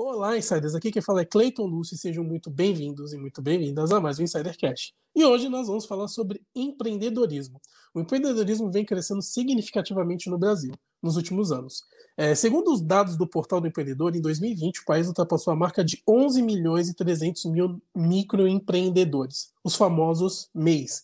Olá, insiders! Aqui quem fala é Clayton Lúcio sejam muito bem-vindos e muito bem-vindas a mais um Cash. E hoje nós vamos falar sobre empreendedorismo. O empreendedorismo vem crescendo significativamente no Brasil nos últimos anos. É, segundo os dados do Portal do Empreendedor, em 2020 o país ultrapassou a marca de 11 milhões e 300 mil microempreendedores, os famosos MEIs.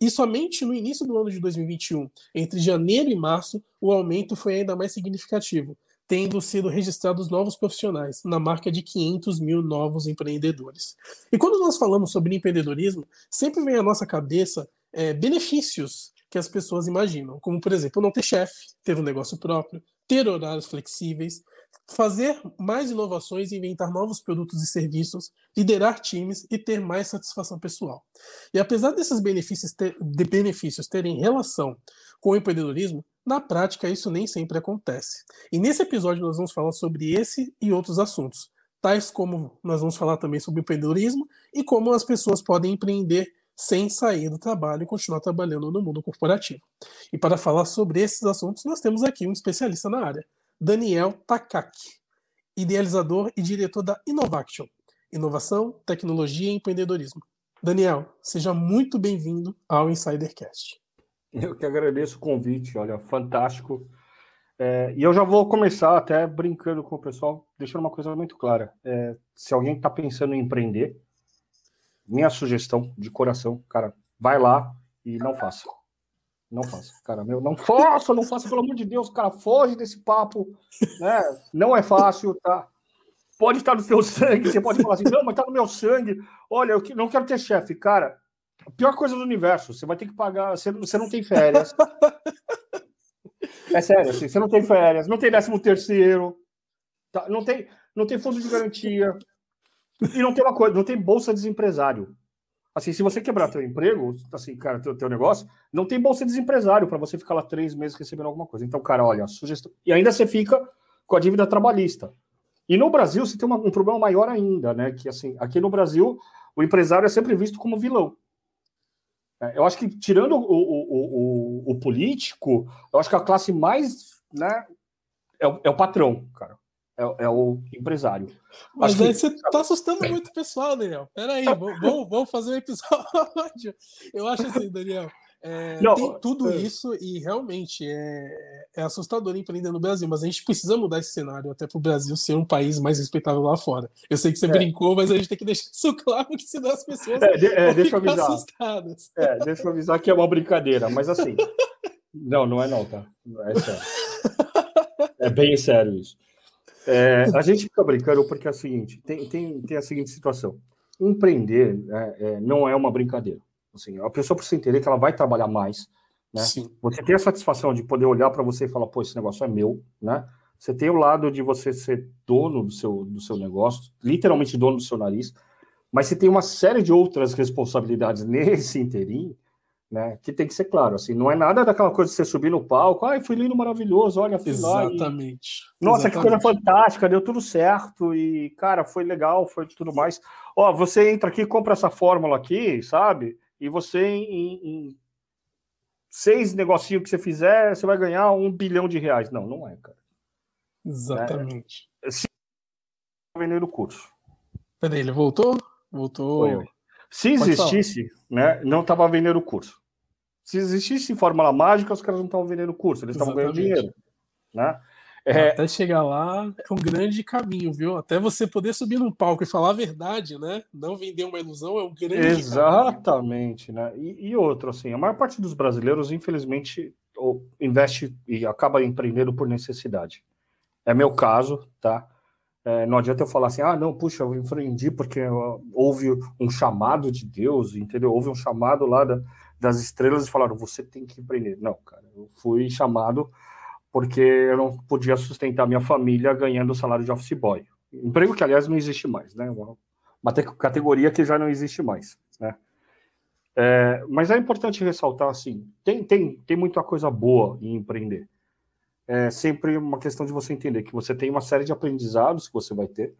E somente no início do ano de 2021, entre janeiro e março, o aumento foi ainda mais significativo, tendo sido registrados novos profissionais, na marca de 500 mil novos empreendedores. E quando nós falamos sobre empreendedorismo, sempre vem à nossa cabeça é, benefícios que as pessoas imaginam, como, por exemplo, não ter chefe, ter um negócio próprio, ter horários flexíveis, fazer mais inovações, inventar novos produtos e serviços, liderar times e ter mais satisfação pessoal. E apesar desses benefícios, ter, de benefícios terem relação com o empreendedorismo, na prática isso nem sempre acontece. E nesse episódio nós vamos falar sobre esse e outros assuntos, tais como nós vamos falar também sobre empreendedorismo e como as pessoas podem empreender sem sair do trabalho e continuar trabalhando no mundo corporativo. E para falar sobre esses assuntos, nós temos aqui um especialista na área. Daniel Takaki, idealizador e diretor da Innovaction, Inovação, Tecnologia e Empreendedorismo. Daniel, seja muito bem-vindo ao Insidercast. Eu que agradeço o convite, olha, fantástico. É, e eu já vou começar até brincando com o pessoal, deixando uma coisa muito clara. É, se alguém está pensando em empreender, minha sugestão de coração, cara, vai lá e não faça. Não faço, cara, meu, não faço, não faço, pelo amor de Deus, cara, foge desse papo, né? Não é fácil, tá? Pode estar no seu sangue, você pode falar assim, não, mas tá no meu sangue. Olha, eu não quero ter chefe, cara. A pior coisa do universo, você vai ter que pagar, você, você não tem férias. É sério, assim, você não tem férias, não tem décimo terceiro, tá? não, tem, não tem fundo de garantia, e não tem uma coisa, não tem bolsa de empresário. Assim, se você quebrar teu emprego, assim, cara, teu, teu negócio, não tem bolsa de desempresário para você ficar lá três meses recebendo alguma coisa. Então, cara, olha, sugestão. E ainda você fica com a dívida trabalhista. E no Brasil você tem uma, um problema maior ainda, né? Que assim, aqui no Brasil o empresário é sempre visto como vilão. É, eu acho que tirando o, o, o, o político, eu acho que a classe mais, né, é o, é o patrão, cara é, é, o empresário. Mas Acho aí que... você está assustando muito o pessoal, Daniel. Peraí, vamos, vamos fazer um episódio. Eu acho assim, Daniel. É, Não, tem tudo é. isso e realmente é, é, assustador empreender no Brasil, mas a gente precisa mudar esse cenário até para o Brasil ser um país mais respeitável lá fora. Eu sei que você é. brincou, mas a gente tem que deixar isso claro, que senão as pessoas é, de, é, deixa eu assustadas. É, deixa eu avisar que é uma brincadeira, mas assim. não, não é não, tá? É sério. É bem sério isso. É, a gente fica brincando porque é o seguinte: tem, tem, tem a seguinte situação. Empreender né, é, não é uma brincadeira. Assim, a pessoa precisa entender que ela vai trabalhar mais. Né? Você tem a satisfação de poder olhar para você e falar: pô, esse negócio é meu. Né? Você tem o lado de você ser dono do seu, do seu negócio, literalmente dono do seu nariz, mas você tem uma série de outras responsabilidades nesse inteirinho né? Que tem que ser claro, assim, não é nada daquela coisa de você subir no palco, ai, fui lindo, maravilhoso, olha, fiz Exatamente. E... Nossa, Exatamente. que coisa fantástica, deu tudo certo e, cara, foi legal, foi tudo mais. Ó, você entra aqui, compra essa fórmula aqui, sabe? E você, em, em seis negocinhos que você fizer, você vai ganhar um bilhão de reais. Não, não é, cara. Exatamente. É, se... Vendendo o curso. Peraí, ele voltou? Voltou. Se existisse, né, não estava vendendo o curso se existisse fórmula mágica, os caras não estavam vendendo curso, eles estavam ganhando dinheiro. Né? É... Até chegar lá é um grande caminho, viu? Até você poder subir num palco e falar a verdade, né? Não vender uma ilusão é um grande Exatamente, caminho. né? E, e, outro, assim, a maior parte dos brasileiros, infelizmente, investe e acaba empreendendo por necessidade. É meu caso, tá? É, não adianta eu falar assim, ah, não, puxa, eu empreendi porque houve um chamado de Deus, entendeu? Houve um chamado lá da das estrelas e falaram: você tem que empreender. Não, cara, eu fui chamado porque eu não podia sustentar minha família ganhando o salário de office boy. Emprego que, aliás, não existe mais, né? Uma, uma categoria que já não existe mais, né? É, mas é importante ressaltar, assim, tem, tem, tem muita coisa boa em empreender. É sempre uma questão de você entender que você tem uma série de aprendizados que você vai ter,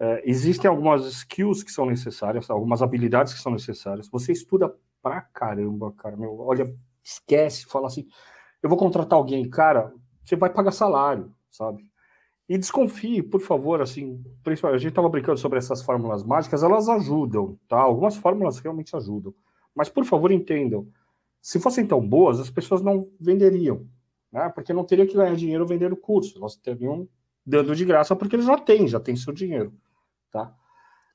é, existem algumas skills que são necessárias, algumas habilidades que são necessárias. Você estuda pra caramba, cara. Meu, olha, esquece, fala assim, eu vou contratar alguém, cara, você vai pagar salário, sabe? E desconfie, por favor, assim, principalmente, a gente tava brincando sobre essas fórmulas mágicas, elas ajudam, tá? Algumas fórmulas realmente ajudam. Mas, por favor, entendam, se fossem tão boas, as pessoas não venderiam, né? Porque não teria que ganhar dinheiro vendendo curso, elas teriam dando de graça porque eles já têm, já têm seu dinheiro, tá?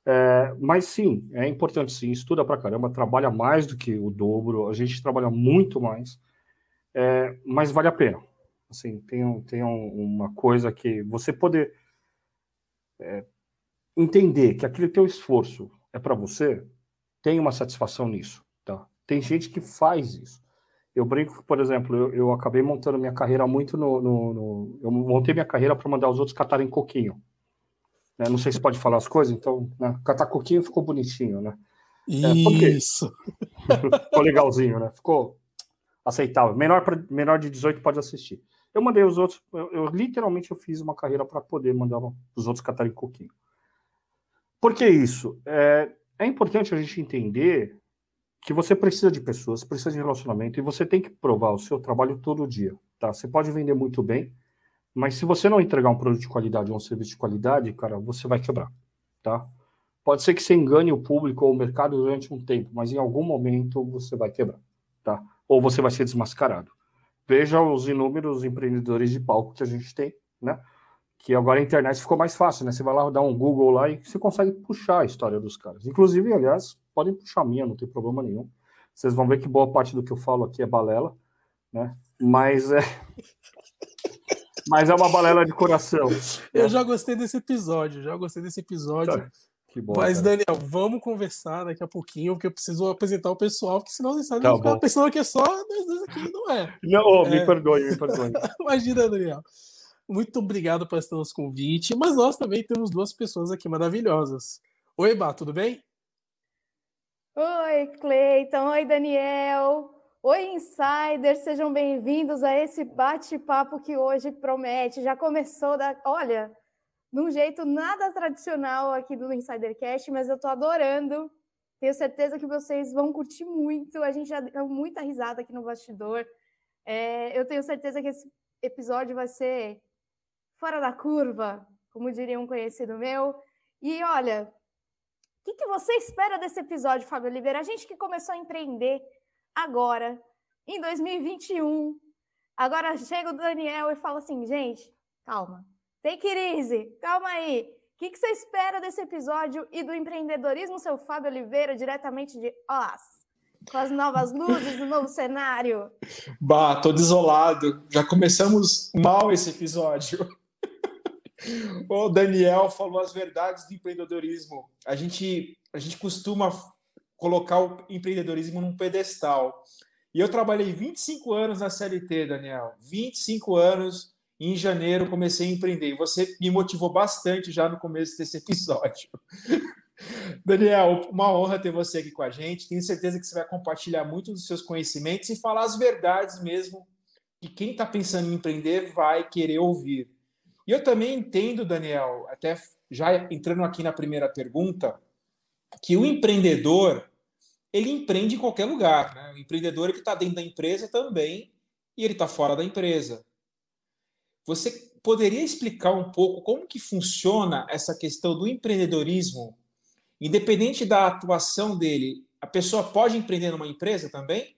É, mas sim, é importante sim, estuda pra caramba, trabalha mais do que o dobro, a gente trabalha muito mais, é, mas vale a pena. Assim, tem, tem uma coisa que você poder é, entender que aquele teu esforço é para você, tem uma satisfação nisso, tá? Tem gente que faz isso. Eu brinco que, por exemplo, eu, eu acabei montando minha carreira muito no, no, no eu montei minha carreira para mandar os outros catarem coquinho. Né? Não sei se pode falar as coisas, então, né? Catacuquinho ficou bonitinho, né? É, isso. É, ficou legalzinho, né? Ficou aceitável. Menor, pra, menor de 18 pode assistir. Eu mandei os outros, eu, eu literalmente eu fiz uma carreira para poder mandar os outros catarem coquinho. Por que isso? É, é importante a gente entender que você precisa de pessoas, precisa de relacionamento e você tem que provar o seu trabalho todo dia, tá? Você pode vender muito bem, mas se você não entregar um produto de qualidade ou um serviço de qualidade, cara, você vai quebrar, tá? Pode ser que você engane o público ou o mercado durante um tempo, mas em algum momento você vai quebrar, tá? Ou você vai ser desmascarado. Veja os inúmeros empreendedores de palco que a gente tem, né? Que agora a internet ficou mais fácil, né? Você vai lá dar um Google lá e você consegue puxar a história dos caras. Inclusive, aliás, podem puxar a minha, não tem problema nenhum. Vocês vão ver que boa parte do que eu falo aqui é balela, né? Mas é. mas é uma balela de coração. Eu já gostei desse episódio, já gostei desse episódio. Tá, que bom, Mas, cara. Daniel, vamos conversar daqui a pouquinho, porque eu preciso apresentar o pessoal, porque senão vocês sabem tá a pessoa que é só nós dois aqui, não é? Não, é... me perdoe, me perdoe. Imagina, Daniel. Muito obrigado por estar nosso convite, mas nós também temos duas pessoas aqui maravilhosas. Oi, Bá, tudo bem? Oi, Cleiton. Oi, Daniel. Oi, insiders, sejam bem-vindos a esse bate-papo que hoje promete. Já começou da, olha, de um jeito nada tradicional aqui do Insidercast, mas eu tô adorando. Tenho certeza que vocês vão curtir muito. A gente já deu muita risada aqui no bastidor. É, eu tenho certeza que esse episódio vai ser fora da curva, como diria um conhecido meu. E olha, o que, que você espera desse episódio, Fábio Oliveira? A gente que começou a empreender agora, em 2021. Agora chega o Daniel e fala assim, gente, calma, take it easy, calma aí. O que, que você espera desse episódio e do empreendedorismo, seu Fábio Oliveira, diretamente de OAS? com as novas luzes, o novo cenário. Bah, tô desolado. Já começamos mal esse episódio. o Daniel falou as verdades do empreendedorismo. A gente, a gente costuma colocar o empreendedorismo num pedestal. E eu trabalhei 25 anos na CLT, Daniel. 25 anos. Em janeiro comecei a empreender. E você me motivou bastante já no começo desse episódio. Daniel, uma honra ter você aqui com a gente. Tenho certeza que você vai compartilhar muito dos seus conhecimentos e falar as verdades mesmo que quem está pensando em empreender vai querer ouvir. E eu também entendo, Daniel, até já entrando aqui na primeira pergunta, que o empreendedor ele empreende em qualquer lugar. Né? O empreendedor ele está dentro da empresa também e ele está fora da empresa. Você poderia explicar um pouco como que funciona essa questão do empreendedorismo? Independente da atuação dele, a pessoa pode empreender numa empresa também?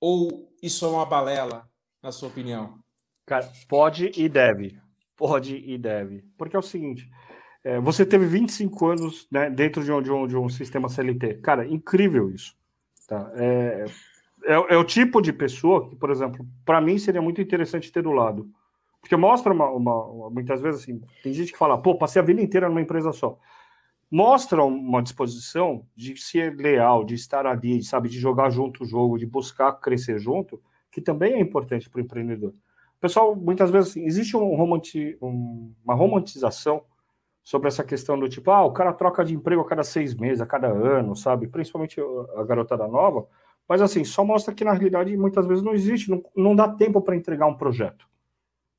Ou isso é uma balela, na sua opinião? Cara, pode e deve. Pode e deve. Porque é o seguinte, é, você teve 25 anos né, dentro de um, de, um, de um sistema CLT. Cara, incrível isso. Tá? É, é, é o tipo de pessoa que, por exemplo, para mim seria muito interessante ter do lado. Porque mostra uma, uma, Muitas vezes, assim, tem gente que fala, pô, passei a vida inteira numa empresa só. Mostra uma disposição de ser leal, de estar ali, sabe, de jogar junto o jogo, de buscar crescer junto, que também é importante para o empreendedor. O pessoal, muitas vezes, assim, existe um romanti, um, uma romantização sobre essa questão do tipo, ah, o cara troca de emprego a cada seis meses, a cada ano, sabe? Principalmente uh, a garotada nova. Mas assim, só mostra que na realidade muitas vezes não existe, não, não dá tempo para entregar um projeto.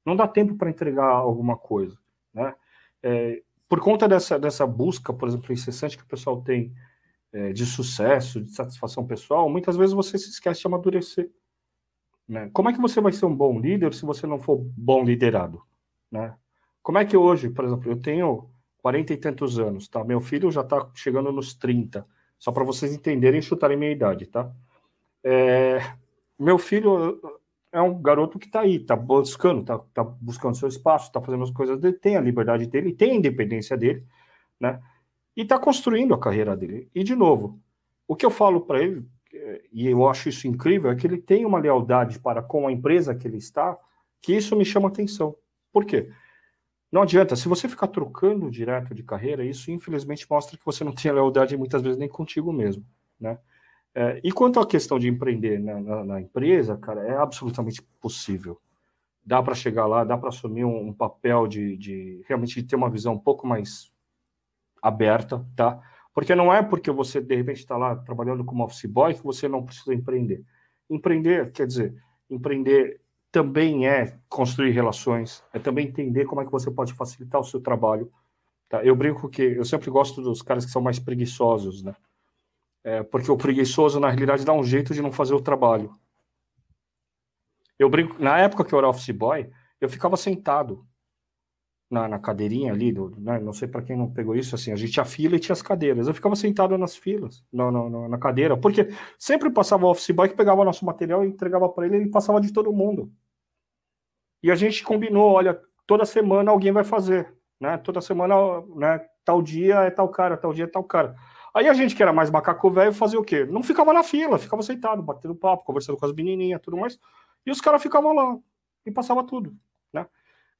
Não dá tempo para entregar alguma coisa, né? É, por conta dessa, dessa busca, por exemplo, incessante que o pessoal tem é, de sucesso, de satisfação pessoal, muitas vezes você se esquece de amadurecer. Né? Como é que você vai ser um bom líder se você não for bom liderado? Né? Como é que hoje, por exemplo, eu tenho 40 e tantos anos, tá? Meu filho já está chegando nos 30, só para vocês entenderem e chutarem minha idade, tá? É, meu filho é um garoto que está aí, está buscando, tá, tá buscando seu espaço, está fazendo as coisas dele, tem a liberdade dele, tem a independência dele, né? E está construindo a carreira dele. E, de novo, o que eu falo para ele, é, e eu acho isso incrível, é que ele tem uma lealdade para com a empresa que ele está, que isso me chama atenção. Por quê? Não adianta, se você ficar trocando direto de carreira, isso infelizmente mostra que você não tem lealdade muitas vezes nem contigo mesmo, né? É, e quanto à questão de empreender na, na, na empresa, cara, é absolutamente possível. Dá para chegar lá, dá para assumir um, um papel de, de, realmente ter uma visão um pouco mais aberta, tá? Porque não é porque você de repente está lá trabalhando como office boy que você não precisa empreender. Empreender quer dizer empreender também é construir relações, é também entender como é que você pode facilitar o seu trabalho. Tá? Eu brinco que eu sempre gosto dos caras que são mais preguiçosos, né? É, porque o preguiçoso, na realidade, dá um jeito de não fazer o trabalho. Eu brinco, na época que eu era office boy, eu ficava sentado na, na cadeirinha ali, do, né? não sei para quem não pegou isso, assim, a gente tinha fila e tinha as cadeiras. Eu ficava sentado nas filas, na, na cadeira, porque sempre passava o office boy que pegava nosso material e entregava para ele, ele passava de todo mundo. E a gente combinou, olha, toda semana alguém vai fazer, né? Toda semana, né, tal dia é tal cara, tal dia é tal cara. Aí a gente que era mais macaco velho fazia o quê? Não ficava na fila, ficava sentado, batendo papo, conversando com as menininhas, tudo mais. E os caras ficavam lá e passava tudo.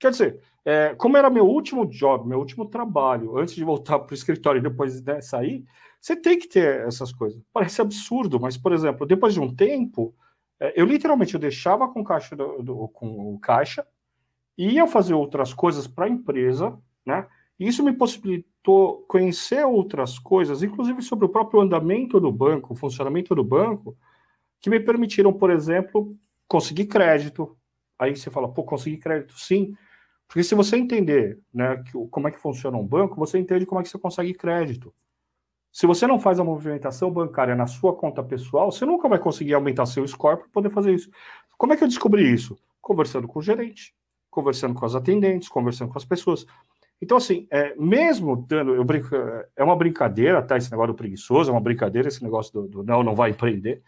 Quer dizer, é, como era meu último job, meu último trabalho, antes de voltar para o escritório e depois né, sair, você tem que ter essas coisas. Parece absurdo, mas, por exemplo, depois de um tempo, é, eu literalmente eu deixava com, caixa do, do, com o caixa, ia fazer outras coisas para a empresa, né? E isso me possibilitou conhecer outras coisas, inclusive sobre o próprio andamento do banco, o funcionamento do banco, que me permitiram, por exemplo, conseguir crédito. Aí você fala, pô, consegui crédito sim, porque se você entender né, que, como é que funciona um banco, você entende como é que você consegue crédito. Se você não faz a movimentação bancária na sua conta pessoal, você nunca vai conseguir aumentar seu score para poder fazer isso. Como é que eu descobri isso? Conversando com o gerente, conversando com as atendentes, conversando com as pessoas. Então, assim, é, mesmo dando. Eu brinco, é, é uma brincadeira, tá? Esse negócio do preguiçoso, é uma brincadeira esse negócio do, do não, não vai empreender.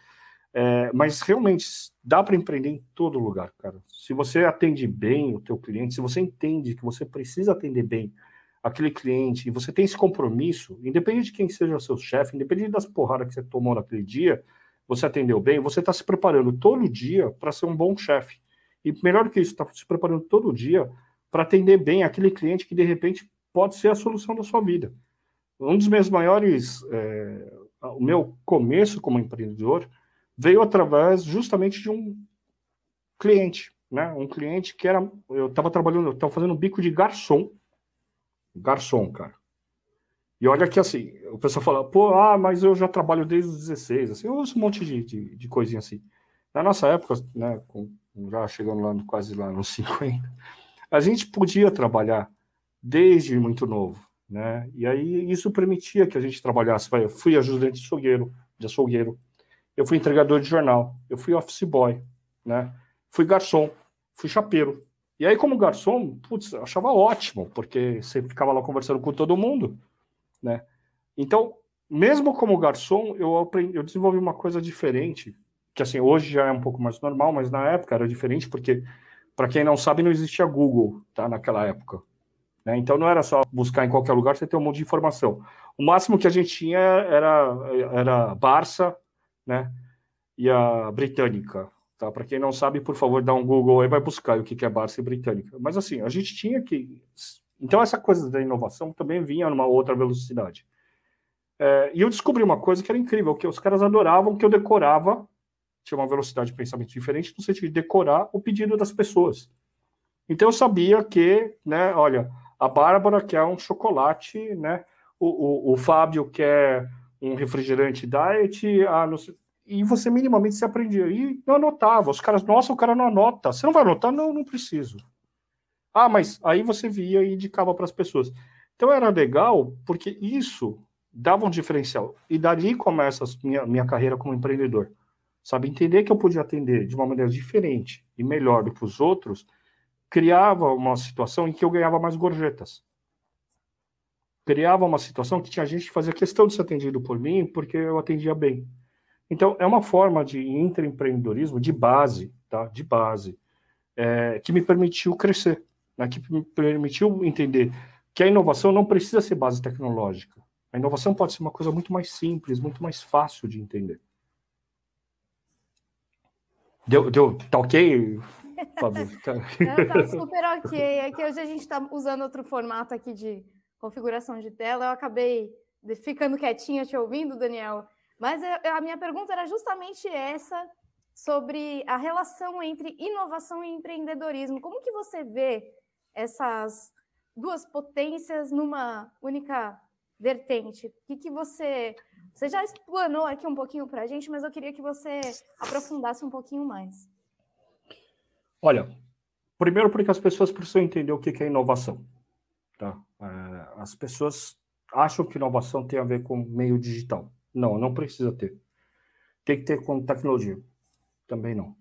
É, mas realmente dá para empreender em todo lugar, cara. Se você atende bem o teu cliente, se você entende que você precisa atender bem aquele cliente e você tem esse compromisso, independente de quem seja o seu chefe, independente das porradas que você tomou naquele dia, você atendeu bem, você está se preparando todo dia para ser um bom chefe. E melhor que isso, está se preparando todo dia para atender bem aquele cliente que de repente pode ser a solução da sua vida. Um dos meus maiores, é, o meu começo como empreendedor veio através justamente de um cliente, né? Um cliente que era, eu estava trabalhando, eu estava fazendo um bico de garçom, garçom, cara. E olha que assim, o pessoal fala, pô, ah, mas eu já trabalho desde os 16, assim, eu ouço um monte de, de, de coisinha assim. Na nossa época, né, com, já chegando lá no, quase lá nos 50, a gente podia trabalhar desde muito novo, né? E aí isso permitia que a gente trabalhasse. Eu fui ajudante de açougueiro, de açougueiro, eu fui entregador de jornal, eu fui office boy, né? Fui garçom, fui chapeiro. E aí, como garçom, putz, eu achava ótimo, porque você ficava lá conversando com todo mundo, né? Então, mesmo como garçom, eu, aprendi, eu desenvolvi uma coisa diferente, que assim, hoje já é um pouco mais normal, mas na época era diferente, porque, para quem não sabe, não existia Google, tá? Naquela época. Né? Então, não era só buscar em qualquer lugar, você tem um monte de informação. O máximo que a gente tinha era, era Barça, né? E a britânica, tá? Para quem não sabe, por favor, dá um Google aí, vai buscar o que é Barça e britânica. Mas assim, a gente tinha que. Então, essa coisa da inovação também vinha numa outra velocidade. É, e eu descobri uma coisa que era incrível, que os caras adoravam que eu decorava, tinha uma velocidade de pensamento diferente, no sentido de decorar o pedido das pessoas. Então eu sabia que, né, olha, a Bárbara quer um chocolate, né, o, o, o Fábio quer um uhum. refrigerante diet, ah, sei, e você minimamente se aprendia. E anotava. Os caras, nossa, o cara não anota. Você não vai anotar? Não, não preciso. Ah, mas aí você via e indicava para as pessoas. Então era legal, porque isso dava um diferencial. E dali começa a minha, minha carreira como empreendedor. Sabe, entender que eu podia atender de uma maneira diferente e melhor do que os outros, criava uma situação em que eu ganhava mais gorjetas criava uma situação que tinha gente que fazia questão de ser atendido por mim porque eu atendia bem. Então, é uma forma de intraempreendedorismo de base, tá? De base, é, que me permitiu crescer, né? que me permitiu entender que a inovação não precisa ser base tecnológica. A inovação pode ser uma coisa muito mais simples, muito mais fácil de entender. Deu, deu, tá ok, Fabio? Tá, Não, tá super ok. É que hoje a gente está usando outro formato aqui de configuração de tela, eu acabei ficando quietinha te ouvindo, Daniel. Mas a minha pergunta era justamente essa sobre a relação entre inovação e empreendedorismo. Como que você vê essas duas potências numa única vertente? O que, que você. Você já explanou aqui um pouquinho para a gente, mas eu queria que você aprofundasse um pouquinho mais. Olha, primeiro porque as pessoas precisam entender o que é inovação. Tá? É, as pessoas acham que inovação tem a ver com meio digital. Não, não precisa ter. Tem que ter com tecnologia. Também não.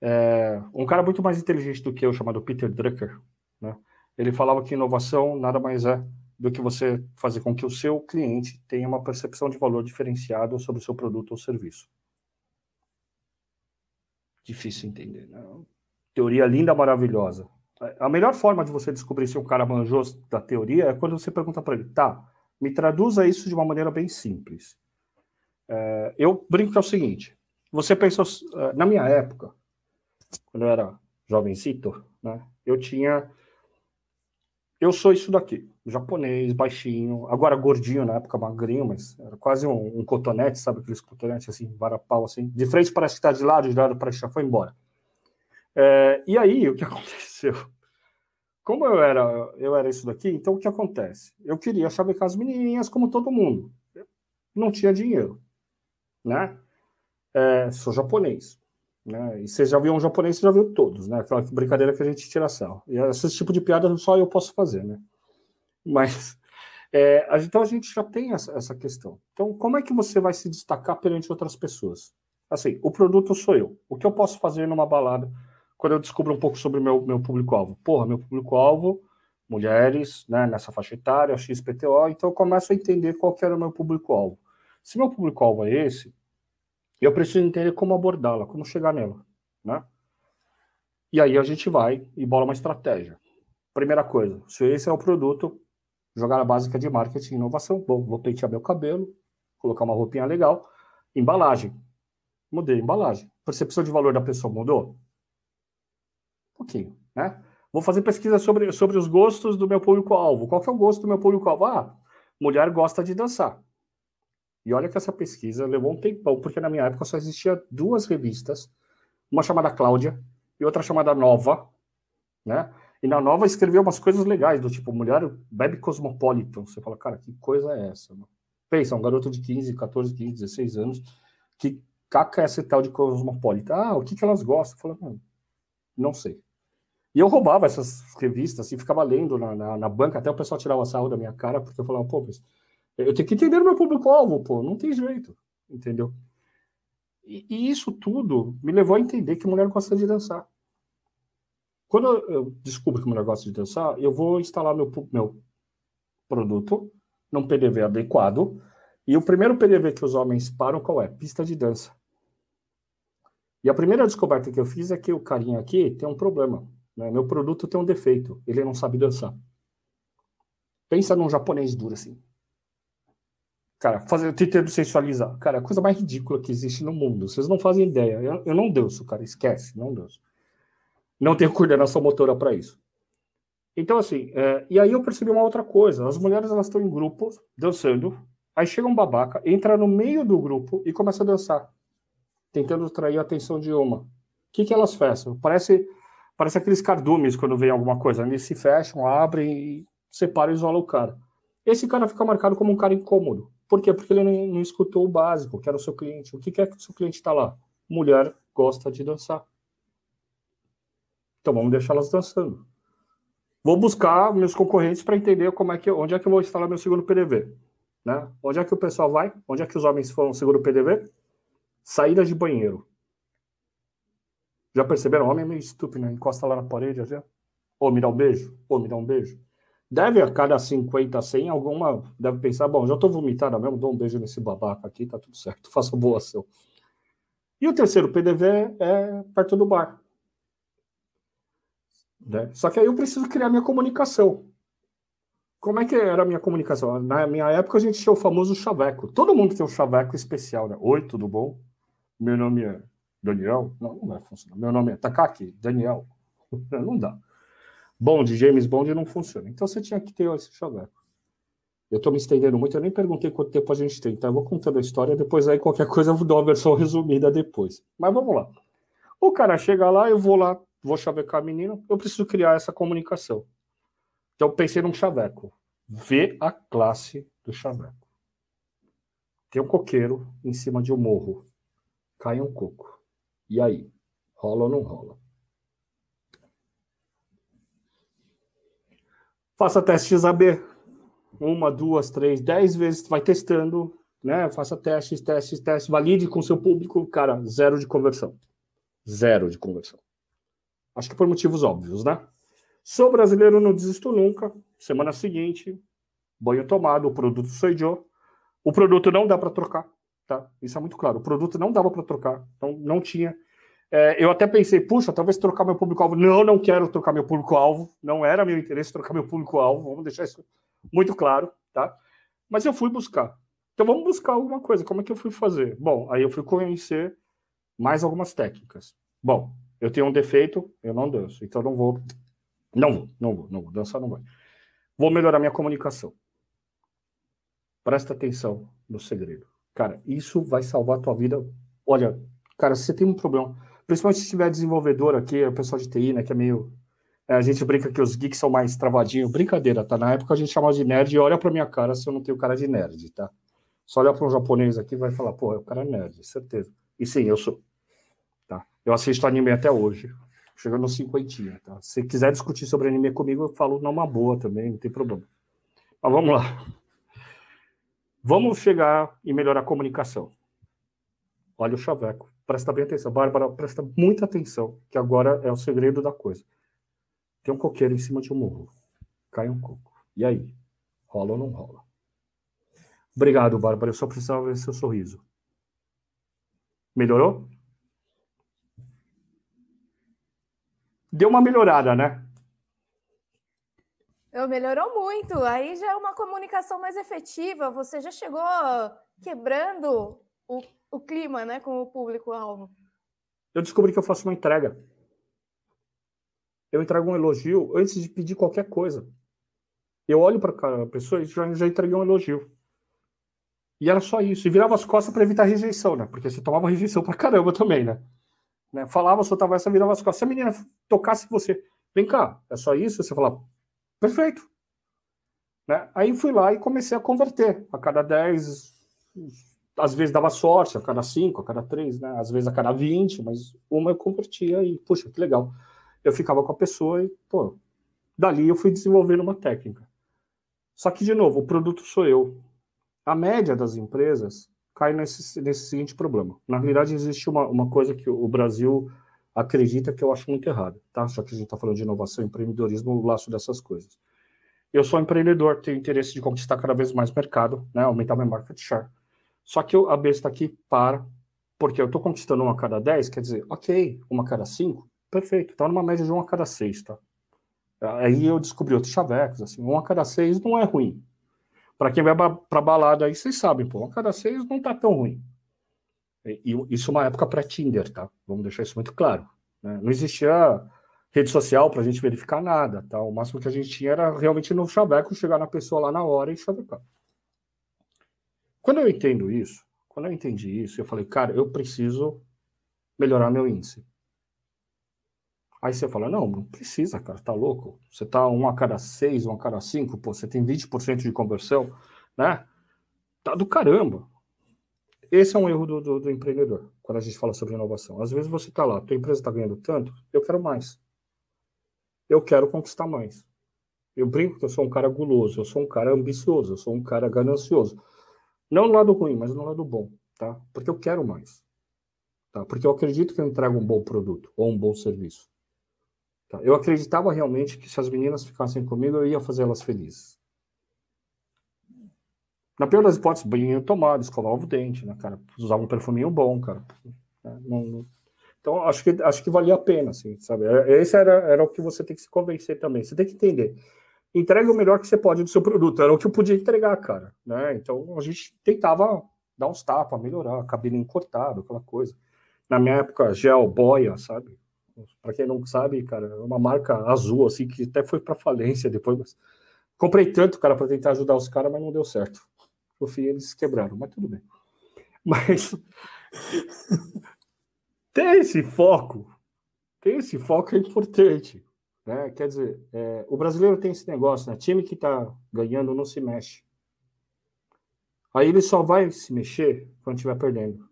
É, um cara muito mais inteligente do que eu, chamado Peter Drucker, né? ele falava que inovação nada mais é do que você fazer com que o seu cliente tenha uma percepção de valor diferenciado sobre o seu produto ou serviço. Difícil entender, né? Teoria linda, maravilhosa a melhor forma de você descobrir se o cara manjou da teoria é quando você pergunta para ele, tá, me traduza isso de uma maneira bem simples. É, eu brinco que é o seguinte, você pensou, eh, na minha época, quando eu era jovencito, né, eu tinha, eu sou isso daqui, japonês, baixinho, agora gordinho na época, magrinho, mas era quase um, um cotonete, sabe aqueles cotonetes assim, varapau assim, de frente parece que está de lado, de lado parece que já foi embora. É, e aí, o que aconteceu? como eu era, eu era isso daqui, então o que acontece? Eu queria chavecar as menininhas como todo mundo. não tinha dinheiro, né? É, sou japonês, né? E você já viu um japonês, você já viu todos, né? Aquela brincadeira que a gente tira sal. E esse tipo de piada só eu posso fazer, né? Mas é, então a gente já tem essa, essa questão. Então, como é que você vai se destacar perante outras pessoas? Assim, o produto sou eu. O que eu posso fazer numa balada? quando eu descubro um pouco sobre o meu, meu público-alvo. Porra, meu público-alvo, mulheres, né, nessa faixa etária, XPTO, então eu começo a entender qual que era o meu público-alvo. Se meu público-alvo é esse, eu preciso entender como abordá-la, como chegar nela, né? E aí a gente vai e bola uma estratégia. Primeira coisa, se esse é o produto, jogar a básica de marketing e inovação. Bom, vou pentear meu cabelo, colocar uma roupinha legal. Embalagem. Mudei a embalagem. Percepção de valor da pessoa mudou? pouquinho, né? Vou fazer pesquisa sobre, sobre os gostos do meu público-alvo. Qual que é o gosto do meu público-alvo? Ah, mulher gosta de dançar. E olha que essa pesquisa levou um tempão, porque na minha época só existia duas revistas, uma chamada Cláudia e outra chamada Nova, né? E na Nova escreveu umas coisas legais, do tipo, mulher bebe cosmopolitan. Você fala, cara, que coisa é essa? Pensa, um garoto de 15, 14, 15, 16 anos, que caca é esse tal de cosmopolitan? Ah, o que, que elas gostam? Fala, não sei. E eu roubava essas revistas e ficava lendo na, na, na, banca, até o pessoal tirava sarro da minha cara, porque eu falava, pô, mas eu tenho que entender o meu público-alvo, pô, não tem jeito, entendeu? E, e, isso tudo me levou a entender que mulher gosta de dançar. Quando eu, eu descubro que mulher gosta de dançar, eu vou instalar meu, meu produto num PDV adequado, e o primeiro PDV que os homens param, qual é? Pista de dança. E a primeira descoberta que eu fiz é que o carinha aqui tem um problema né? Meu produto tem um defeito, ele não sabe dançar. Pensa num japonês duro assim. Cara, fazer, tentando sensualizar. Cara, a coisa mais ridícula que existe no mundo. Vocês não fazem ideia. Eu, eu não danço, cara. Esquece, não danço. Não tenho coordenação motora para isso. Então, assim, é, e aí eu percebi uma outra coisa. As mulheres, elas estão em grupos, dançando. Aí chega um babaca, entra no meio do grupo e começa a dançar. Tentando atrair a atenção de uma. O que, que elas fecham? Parece Parece aqueles cardumes quando vem alguma coisa. Eles se fecham, abrem e separam e isolam o cara. Esse cara fica marcado como um cara incômodo. Por quê? Porque ele não, não escutou o básico, que era o seu cliente. O que, é que o seu cliente está lá? Mulher gosta de dançar. Então vamos deixá-las dançando. Vou buscar meus concorrentes para entender como é que, onde é que eu vou instalar meu seguro PDV. Né? Onde é que o pessoal vai? Onde é que os homens foram seguro PDV? Saídas de banheiro. Já perceberam? O homem é meio estúpido, né? Encosta lá na parede, já. Assim, ou me dá um beijo. ou me dá um beijo. Deve a cada 50, 100, alguma. Deve pensar, bom, já estou vomitada mesmo, dou um beijo nesse babaca aqui, tá tudo certo, faça boa ação. E o terceiro PDV é perto do bar. Né? Só que aí eu preciso criar minha comunicação. Como é que era a minha comunicação? Na minha época a gente tinha o famoso chaveco. Todo mundo tem um chaveco especial, né? Oi, tudo bom? Meu nome é Daniel, não, não vai funcionar. Meu nome é Takaki, Daniel. não dá. Bond, James Bond não funciona. Então você tinha que ter esse chaveco. Eu estou me estendendo muito, eu nem perguntei quanto tempo a gente tem, Então Eu vou contando a história, depois aí qualquer coisa eu dou a versão resumida depois. Mas vamos lá. O cara chega lá, eu vou lá, vou chavecar a menina, eu preciso criar essa comunicação. Então pensei num chaveco. Vê a classe do chaveco. Tem um coqueiro em cima de um morro. Cai um coco. E aí? Rola ou não rola? Faça testes AB. Uma, duas, três, dez vezes. Vai testando, né? Faça testes, testes, testes. Valide com seu público. Cara, zero de conversão. Zero de conversão. Acho que por motivos óbvios, né? Sou brasileiro, não desisto nunca. Semana seguinte, banho tomado, o produto de yo. O produto não dá para trocar. Tá? Isso é muito claro. O produto não dava para trocar, não, não tinha. É, eu até pensei, puxa, talvez trocar meu público-alvo. Não, não quero trocar meu público-alvo. Não era meu interesse trocar meu público-alvo. Vamos deixar isso muito claro, tá? Mas eu fui buscar. Então vamos buscar alguma coisa. Como é que eu fui fazer? Bom, aí eu fui conhecer mais algumas técnicas. Bom, eu tenho um defeito, eu não danço. Então não vou, não vou, não vou, não vou dançar, não vai. Vou melhorar minha comunicação. Presta atenção no segredo. Cara, isso vai salvar a tua vida. Olha, cara, se você tem um problema, principalmente se tiver desenvolvedor aqui, é o pessoal de TI, né, que é meio é, a gente brinca que os geeks são mais travadinhos. Brincadeira, tá? Na época a gente chamava de nerd e olha pra minha cara se eu não tenho cara de nerd, tá? Só olhar para um japonês aqui vai falar, pô, é o cara nerd, certeza. E sim, eu sou. Tá? Eu assisto anime até hoje. Chegando no cinquentinha, tá? Se quiser discutir sobre anime comigo, eu falo numa boa também, não tem problema. Mas vamos lá. Vamos chegar e melhorar a comunicação. Olha o chaveco. Presta bem atenção. Bárbara, presta muita atenção, que agora é o segredo da coisa. Tem um coqueiro em cima de um morro. Cai um coco. E aí? Rola ou não rola? Obrigado, Bárbara. Eu só precisava ver seu sorriso. Melhorou? Deu uma melhorada, né? Eu melhorou muito. Aí já é uma comunicação mais efetiva. Você já chegou quebrando o, o clima, né, com o público-alvo. Eu descobri que eu faço uma entrega. Eu entrego um elogio antes de pedir qualquer coisa. Eu olho para a pessoa e já, já entreguei um elogio. E era só isso. E virava as costas para evitar rejeição, né? Porque você tomava rejeição para caramba também, né? né? Falava, soltava essa, virava as costas. Se a menina tocasse você, vem cá, é só isso? Você falava, Perfeito. Né? Aí fui lá e comecei a converter. A cada 10, às vezes dava sorte, a cada 5, a cada 3, né? às vezes a cada 20, mas uma eu convertia e, puxa, que legal. Eu ficava com a pessoa e, pô, dali eu fui desenvolvendo uma técnica. Só que, de novo, o produto sou eu. A média das empresas cai nesse, nesse seguinte problema. Na realidade, existe uma, uma coisa que o Brasil acredita que eu acho muito errado, tá? Só que a gente está falando de inovação, empreendedorismo, eu laço dessas coisas. Eu sou empreendedor, tenho interesse de conquistar cada vez mais mercado, né? Aumentar meu market share. Só que eu, a besta aqui para, porque eu estou conquistando uma a cada 10, quer dizer, ok, uma a cada 5, perfeito, está numa média de uma a cada 6, tá? Aí eu descobri outros chavecos, assim, uma a cada 6 não é ruim. Para quem vai para balada aí, vocês sabem, pô, uma a cada 6 não está tão ruim. É, e isso é uma época para Tinder, tá? Vamos deixar isso muito claro. Né? Não existia rede social para a gente verificar nada, tá? O máximo que a gente tinha era realmente no chaveco, chegar na pessoa lá na hora e chavecar. Quando eu entendo isso, quando eu entendi isso, eu falei, cara, eu preciso melhorar meu índice. Aí você fala, não, não precisa, cara, tá louco. Você tá um a cada seis, um a cada cinco, pô, você tem 20% de conversão, né? Tá do caramba. Esse é um erro do, do, do empreendedor, quando a gente fala sobre inovação. Às vezes você está lá, tua empresa está ganhando tanto, eu quero mais. Eu quero conquistar mais. Eu brinco que eu sou um cara guloso, eu sou um cara ambicioso, eu sou um cara ganancioso. Não no lado ruim, mas no lado bom, tá? Porque eu quero mais. Tá? Porque eu acredito que eu entrego um bom produto ou um bom serviço. Tá? Eu acreditava realmente que se as meninas ficassem comigo, eu ia fazer elas felizes. Na pior das hipóteses, banho tomado, escovava o dente, né, cara? Usava um perfuminho bom, cara. É, então, acho que, acho que valia a pena, assim, sabe? É, é, esse era, era o que você tem que se convencer também. Você tem que entender. Entrega o melhor que você pode do seu produto. Era o que eu podia entregar, cara. Né? Então, a gente tentava dar uns tapas, melhorar, cabelo encortado, aquela coisa. Na minha época, gel, boia, sabe? Para quem não sabe, cara, é uma marca azul, assim, que até foi para falência depois. Mas... Comprei tanto, cara, para tentar ajudar os caras, mas não deu certo. No fim, eles quebraram, mas tudo bem. Mas ter esse foco, ter esse foco é importante. Né? Quer dizer, é, o brasileiro tem esse negócio, né? Time que está ganhando não se mexe. Aí ele só vai se mexer quando estiver perdendo.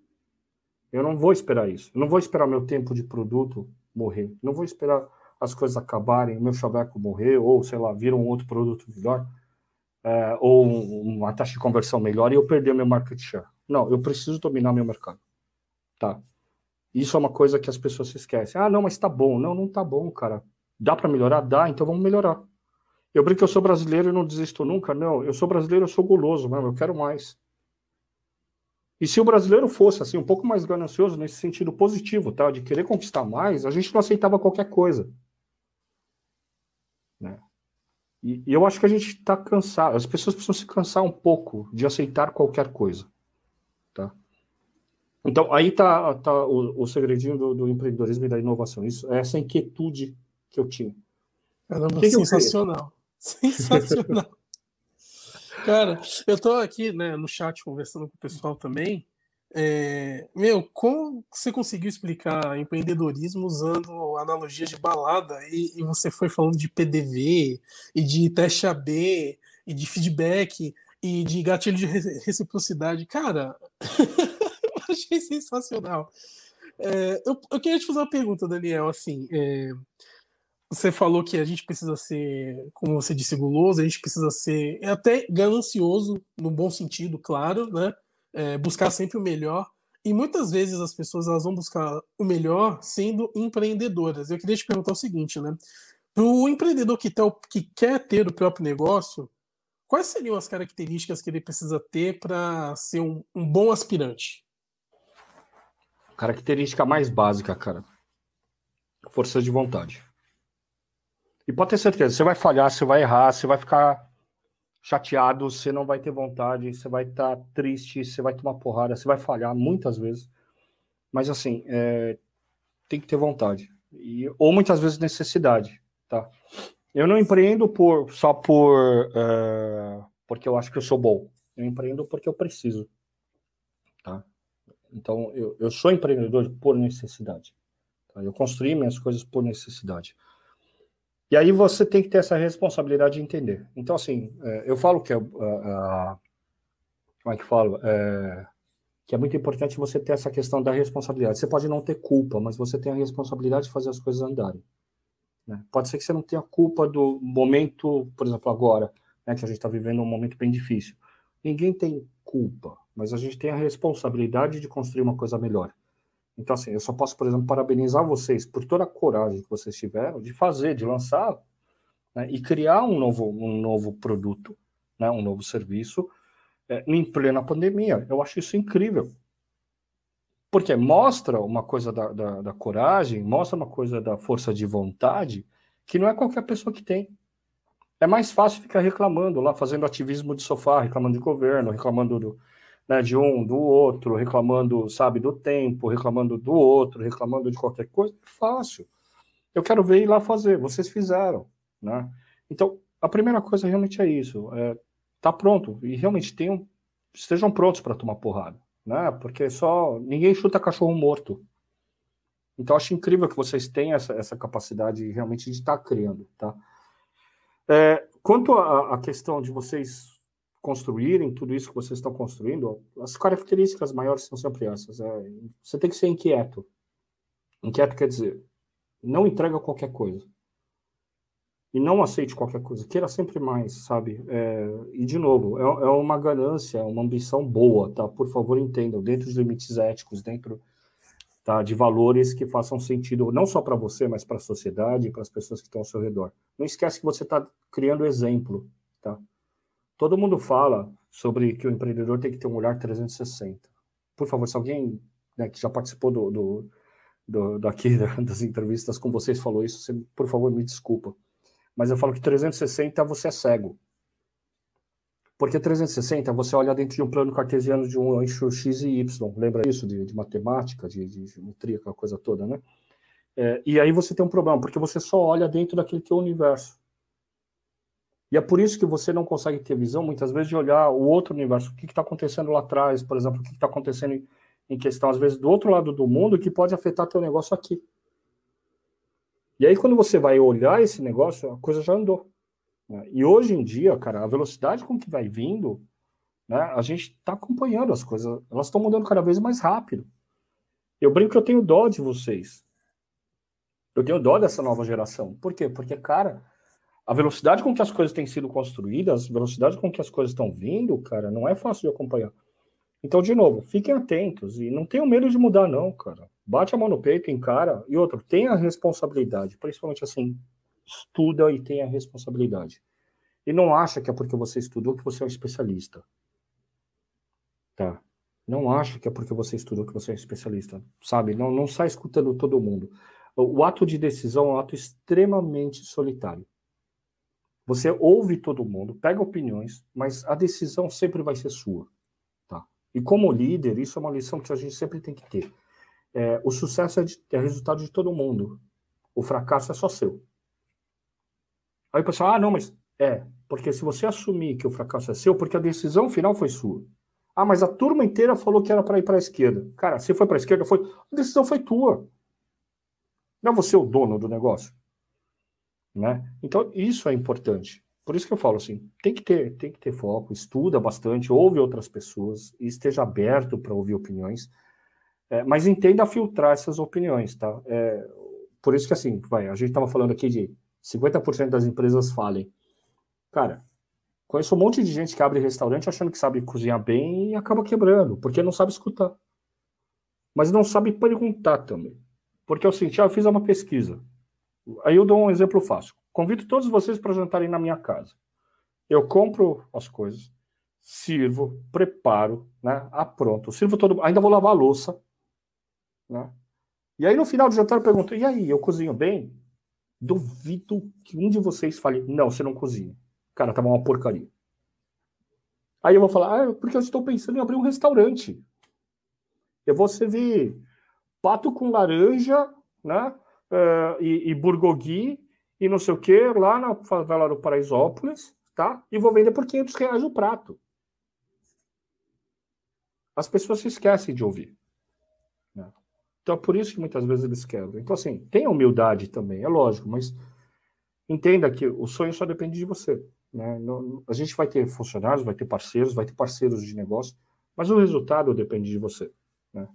Eu não vou esperar isso. Eu não vou esperar meu tempo de produto morrer. não vou esperar as coisas acabarem, meu chaveco morrer, ou sei lá, vir um outro produto melhor uh, ou uma taxa de conversão melhor e eu perder meu market share. Não, eu preciso dominar meu mercado. Tá? Isso é uma coisa que as pessoas se esquecem. Ah, não, mas tá bom. Não, não tá bom, cara. Dá para melhorar? Dá, então vamos melhorar. Eu brinco que eu sou brasileiro e não desisto nunca. Não, eu sou brasileiro, eu sou guloso mesmo, eu quero mais. E se o brasileiro fosse assim um pouco mais ganancioso nesse sentido positivo, tá, de querer conquistar mais, a gente não aceitava qualquer coisa. E, e eu acho que a gente está cansado, as pessoas precisam se cansar um pouco de aceitar qualquer coisa. Tá? Então, aí está tá o, o, segredinho do, do, empreendedorismo e da inovação. Isso, é essa inquietude que eu tinha. Caramba, que sensacional. sensacional. Cara, eu estou aqui né, no chat conversando com o pessoal também. É, meu, como você conseguiu explicar empreendedorismo usando analogias de balada e, e, você foi falando de PDV e de teste AB e de feedback e de gatilho de reciprocidade? Cara, eu achei sensacional. É, eu, eu, queria te fazer uma pergunta, Daniel. Assim, é, você falou que a gente precisa ser, como você disse, guloso, a gente precisa ser até ganancioso, no bom sentido, claro, né? é, buscar sempre o melhor. E muitas vezes as pessoas elas vão buscar o melhor sendo empreendedoras. Eu queria te perguntar o seguinte, né? Para o empreendedor que, tá, que quer ter o próprio negócio, quais seriam as características que ele precisa ter para ser um, um bom aspirante? Característica mais básica, cara. Força de vontade. E pode ter certeza, você vai falhar, você vai errar, você vai ficar chateado, você não vai ter vontade, você vai estar tá triste, você vai tomar porrada, você vai falhar muitas vezes. Mas assim, é, tem que ter vontade. E, ou muitas vezes necessidade, tá? Eu não empreendo por, só por uh, porque eu acho que eu sou bom. Eu empreendo porque eu preciso. Tá? Então, eu, eu sou empreendedor por necessidade. Tá? Eu construí minhas coisas por necessidade. E aí você tem que ter essa responsabilidade de entender. Então, assim, é, eu falo que é. é, é como é que eu falo? É, que é muito importante você ter essa questão da responsabilidade. Você pode não ter culpa, mas você tem a responsabilidade de fazer as coisas andarem. Né? Pode ser que você não tenha culpa do momento, por exemplo, agora, né, que a gente está vivendo um momento bem difícil. Ninguém tem culpa, mas a gente tem a responsabilidade de construir uma coisa melhor. Então, assim, eu só posso, por exemplo, parabenizar vocês por toda a coragem que vocês tiveram de fazer, de lançar né, e criar um novo, um novo produto, né, um novo serviço é, em plena pandemia. Eu acho isso incrível. Porque mostra uma coisa da, da, da coragem, mostra uma coisa da força de vontade que não é qualquer pessoa que tem. É mais fácil ficar reclamando lá, fazendo ativismo de sofá, reclamando de governo, reclamando do, né, de um, do outro, reclamando, sabe, do tempo, reclamando do outro, reclamando de qualquer coisa, é fácil. Eu quero ver ir lá fazer, vocês fizeram, né? Então, a primeira coisa realmente é isso, é, tá pronto, e realmente tenham, estejam prontos para tomar porrada, né? Porque só, ninguém chuta cachorro morto. Então, acho incrível que vocês tenham essa, essa capacidade realmente de estar tá criando, tá? É, quanto à questão de vocês construírem tudo isso que vocês estão construindo, as características maiores são sempre essas. É, você tem que ser inquieto. Inquieto quer dizer, não entrega qualquer coisa. E não aceite qualquer coisa. Queira sempre mais, sabe? É, e, de novo, é, é uma ganância, é uma ambição boa, tá? Por favor, entendam. Dentro dos limites éticos, dentro tá? de valores que façam sentido não só para você, mas para a sociedade e para as pessoas que estão ao seu redor. Não esquece que você está criando exemplo, tá? Todo mundo fala sobre que o empreendedor tem que ter um olhar 360. Por favor, se alguém né, que já participou do, do, do daqui da, das entrevistas com vocês falou isso, você, por favor, me desculpa. Mas eu falo que 360 você é cego. Porque 360 você olha dentro de um plano cartesiano de um eixo X e Y, lembra isso de, de matemática, de, de geometria, aquela coisa toda, né? É, e aí você tem um problema, porque você só olha dentro daquele teu universo. E é por isso que você não consegue ter visão, muitas vezes, de olhar o outro universo, o que está acontecendo lá atrás, por exemplo, o que está acontecendo em, em questão, às vezes, do outro lado do mundo, que pode afetar teu negócio aqui. E aí, quando você vai olhar esse negócio, a coisa já andou. Né? E hoje em dia, cara, a velocidade com que vai vindo, né, a gente está acompanhando as coisas, elas estão mudando cada vez mais rápido. Eu brinco que eu tenho dó de vocês. Eu tenho dó dessa nova geração. Por quê? Porque, cara, a velocidade com que as coisas têm sido construídas, a velocidade com que as coisas estão vindo, cara, não é fácil de acompanhar. Então, de novo, fiquem atentos e não tenham medo de mudar, não, cara. Bate a mão no peito, encara. E outro, tenha responsabilidade. Principalmente assim, estuda e tenha responsabilidade. E não acha que é porque você estudou que você é um especialista. Tá? Não acha que é porque você estudou que você é um especialista. Sabe? Não, não sai escutando todo mundo. O ato de decisão é um ato extremamente solitário. Você ouve todo mundo, pega opiniões, mas a decisão sempre vai ser sua. Tá? E como líder, isso é uma lição que a gente sempre tem que ter. É, o sucesso é, de, é resultado de todo mundo. O fracasso é só seu. Aí o pessoal, ah, não, mas é, porque se você assumir que o fracasso é seu, porque a decisão final foi sua. Ah, mas a turma inteira falou que era para ir para a esquerda. Cara, se foi para a esquerda, foi, a decisão foi tua. Não é você o dono do negócio. Né? Então, isso é importante. Por isso que eu falo assim, tem que ter, tem que ter foco, estuda bastante, ouve outras pessoas, esteja aberto para ouvir opiniões, é, mas entenda filtrar essas opiniões, tá? É, por isso que assim, vai, a gente estava falando aqui de 50% das empresas falem. Cara, conheço um monte de gente que abre restaurante achando que sabe cozinhar bem e acaba quebrando, porque não sabe escutar. Mas não sabe perguntar também. Porque eu senti, ah, eu fiz uma pesquisa. Aí eu dou um exemplo fácil. Convido todos vocês para jantarem na minha casa. Eu compro as coisas, sirvo, preparo, né? Apronto, sirvo todo, ainda vou lavar a louça, né? E aí no final do jantar eu pergunto: "E aí, eu cozinho bem?" Duvido que um de vocês fale: "Não, você não cozinha". Cara, tava tá uma porcaria. Aí eu vou falar: "Ah, porque eu estou pensando em abrir um restaurante. Eu vou servir pato com laranja, né? uh, e, e Burgogui e não sei o que lá na favela do Paraisópolis, tá? E vou vender por 500 reais o prato. As pessoas se esquecem de ouvir. Né? Então é por isso que muitas vezes eles quebram. Então, assim, tenha humildade também, é lógico, mas entenda que o sonho só depende de você. Né? a gente vai ter funcionários, vai ter parceiros, vai ter parceiros de negócio, mas o resultado depende de você. Né?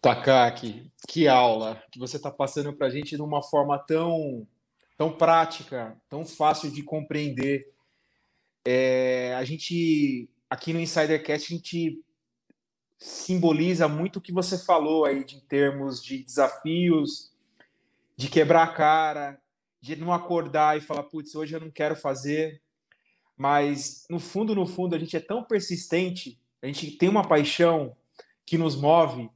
Takaki, que aula que você está passando para a gente de uma forma tão, tão prática, tão fácil de compreender. É, a gente, aqui no Insidercast, a gente simboliza muito o que você falou aí de, em termos de desafios, de quebrar a cara, de não acordar e falar, putz, hoje eu não quero fazer. Mas, no fundo, no fundo, a gente é tão persistente, a gente tem uma paixão que nos move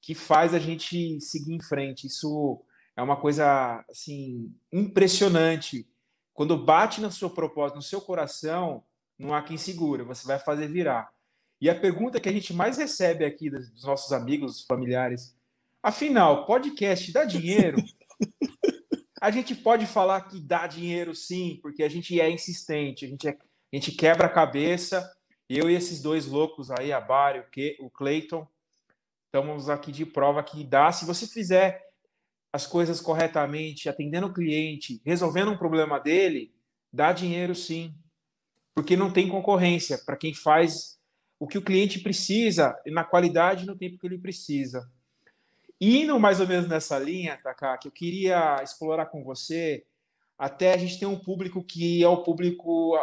que faz a gente seguir em frente. Isso é uma coisa assim impressionante. Quando bate no seu propósito, no seu coração, não há quem segura, você vai fazer virar. E a pergunta que a gente mais recebe aqui dos nossos amigos, familiares, afinal, podcast dá dinheiro? a gente pode falar que dá dinheiro sim, porque a gente é insistente, a gente, é, a gente quebra a cabeça. Eu e esses dois loucos aí, a Bari, o, o Clayton, Estamos aqui de prova que dá. Se você fizer as coisas corretamente, atendendo o cliente, resolvendo um problema dele, dá dinheiro sim. Porque não tem concorrência para quem faz o que o cliente precisa, na qualidade e no tempo que ele precisa. E indo mais ou menos nessa linha, que eu queria explorar com você, até a gente tem um público que é o público,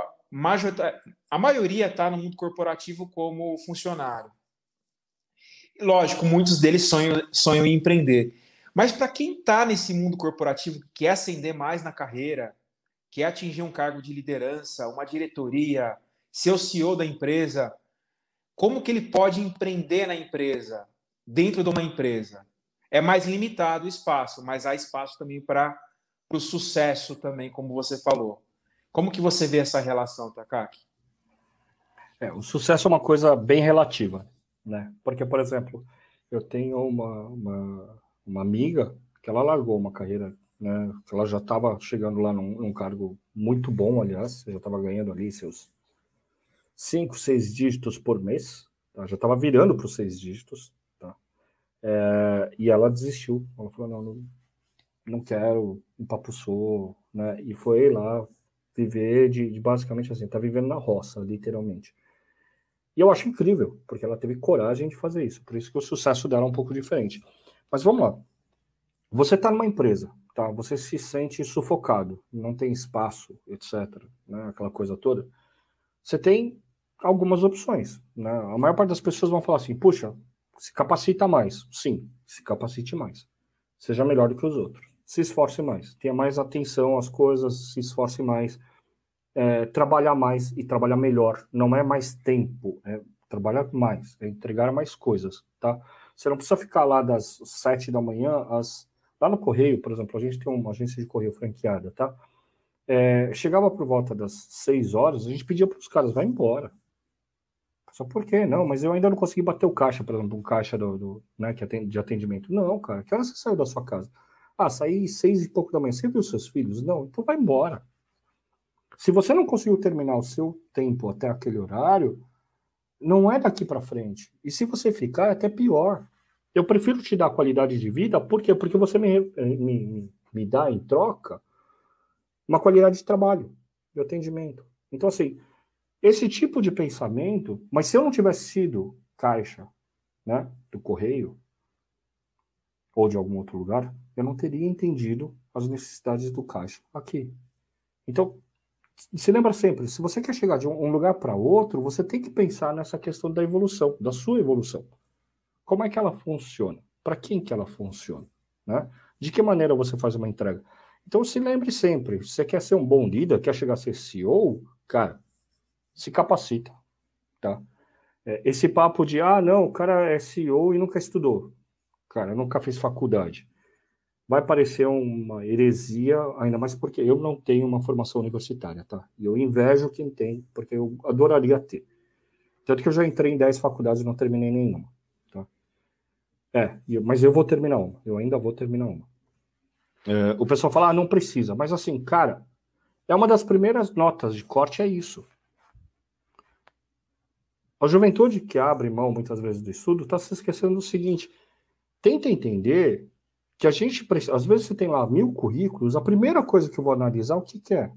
a maioria está no mundo corporativo como funcionário. Lógico, muitos deles sonham, sonham em empreender. Mas para quem está nesse mundo corporativo, que quer ascender mais na carreira, quer atingir um cargo de liderança, uma diretoria, ser o CEO da empresa, como que ele pode empreender na empresa, dentro de uma empresa? É mais limitado o espaço, mas há espaço também para o sucesso também, como você falou. Como que você vê essa relação, Takaki? É, o sucesso é uma coisa bem relativa né? Porque, por exemplo, eu tenho uma, uma, uma amiga que ela largou uma carreira, né? Ela já estava chegando lá num, num, cargo muito bom, aliás, já estava ganhando ali seus cinco, seis dígitos por mês, tá? já estava virando para os seis dígitos, tá? É, e ela desistiu, ela falou, não, não, não quero, empapuçou, né? E foi lá viver de, de basicamente assim, tá vivendo na roça, literalmente. E eu acho incrível, porque ela teve coragem de fazer isso. Por isso que o sucesso dela é um pouco diferente. Mas vamos lá. Você está numa empresa, tá? Você se sente sufocado, não tem espaço, etc. Né? Aquela coisa toda. Você tem algumas opções. Né? A maior parte das pessoas vão falar assim: puxa, se capacita mais. Sim, se capacite mais. Seja melhor do que os outros. Se esforce mais. Tenha mais atenção às coisas, se esforce mais é, trabalhar mais e trabalhar melhor. Não é mais tempo, é trabalhar mais, é entregar mais coisas, tá? Você não precisa ficar lá das sete da manhã às... Lá no correio, por exemplo, a gente tem uma agência de correio franqueada, tá? É, chegava por volta das seis horas, a gente pedia para os caras, vai embora, só por quê? Não, mas eu ainda não consegui bater o caixa, por exemplo, um caixa do, do né, que atende, de atendimento. Não, cara, que hora você saiu da sua casa? Ah, saí seis e pouco da manhã. Você viu seus filhos? Não, então vai embora. Se você não conseguiu terminar o seu tempo até aquele horário, não é daqui para frente. E se você ficar, é até pior. Eu prefiro te dar qualidade de vida, por quê? Porque você me, eh, me, me dá em troca uma qualidade de trabalho, de atendimento. Então, assim, esse tipo de pensamento, mas se eu não tivesse sido caixa né, do correio ou de algum outro lugar, eu não teria entendido as necessidades do caixa aqui. Então, se lembra sempre, se você quer chegar de um lugar para outro, você tem que pensar nessa questão da evolução, da sua evolução. Como é que ela funciona? Para quem que ela funciona? Né? De que maneira você faz uma entrega? Então se lembre sempre, se você quer ser um bom líder, quer chegar a ser CEO, cara, se capacita, tá? É, esse papo de, ah, não, o cara é CEO e nunca estudou. Cara, nunca fez faculdade vai parecer uma heresia, ainda mais porque eu não tenho uma formação universitária, tá? E eu invejo quem tem, porque eu adoraria ter. Tanto que eu já entrei em 10 faculdades e não terminei nenhuma, tá? É, mas eu vou terminar uma, eu ainda vou terminar uma. É, o pessoal fala, ah, não precisa, mas assim, cara, é uma das primeiras notas de corte, é isso. A juventude que abre mão muitas vezes do estudo está se esquecendo do seguinte: tenta entender que a gente precisa. Às vezes você tem lá mil currículos, a primeira coisa que eu vou analisar, é o que, que é?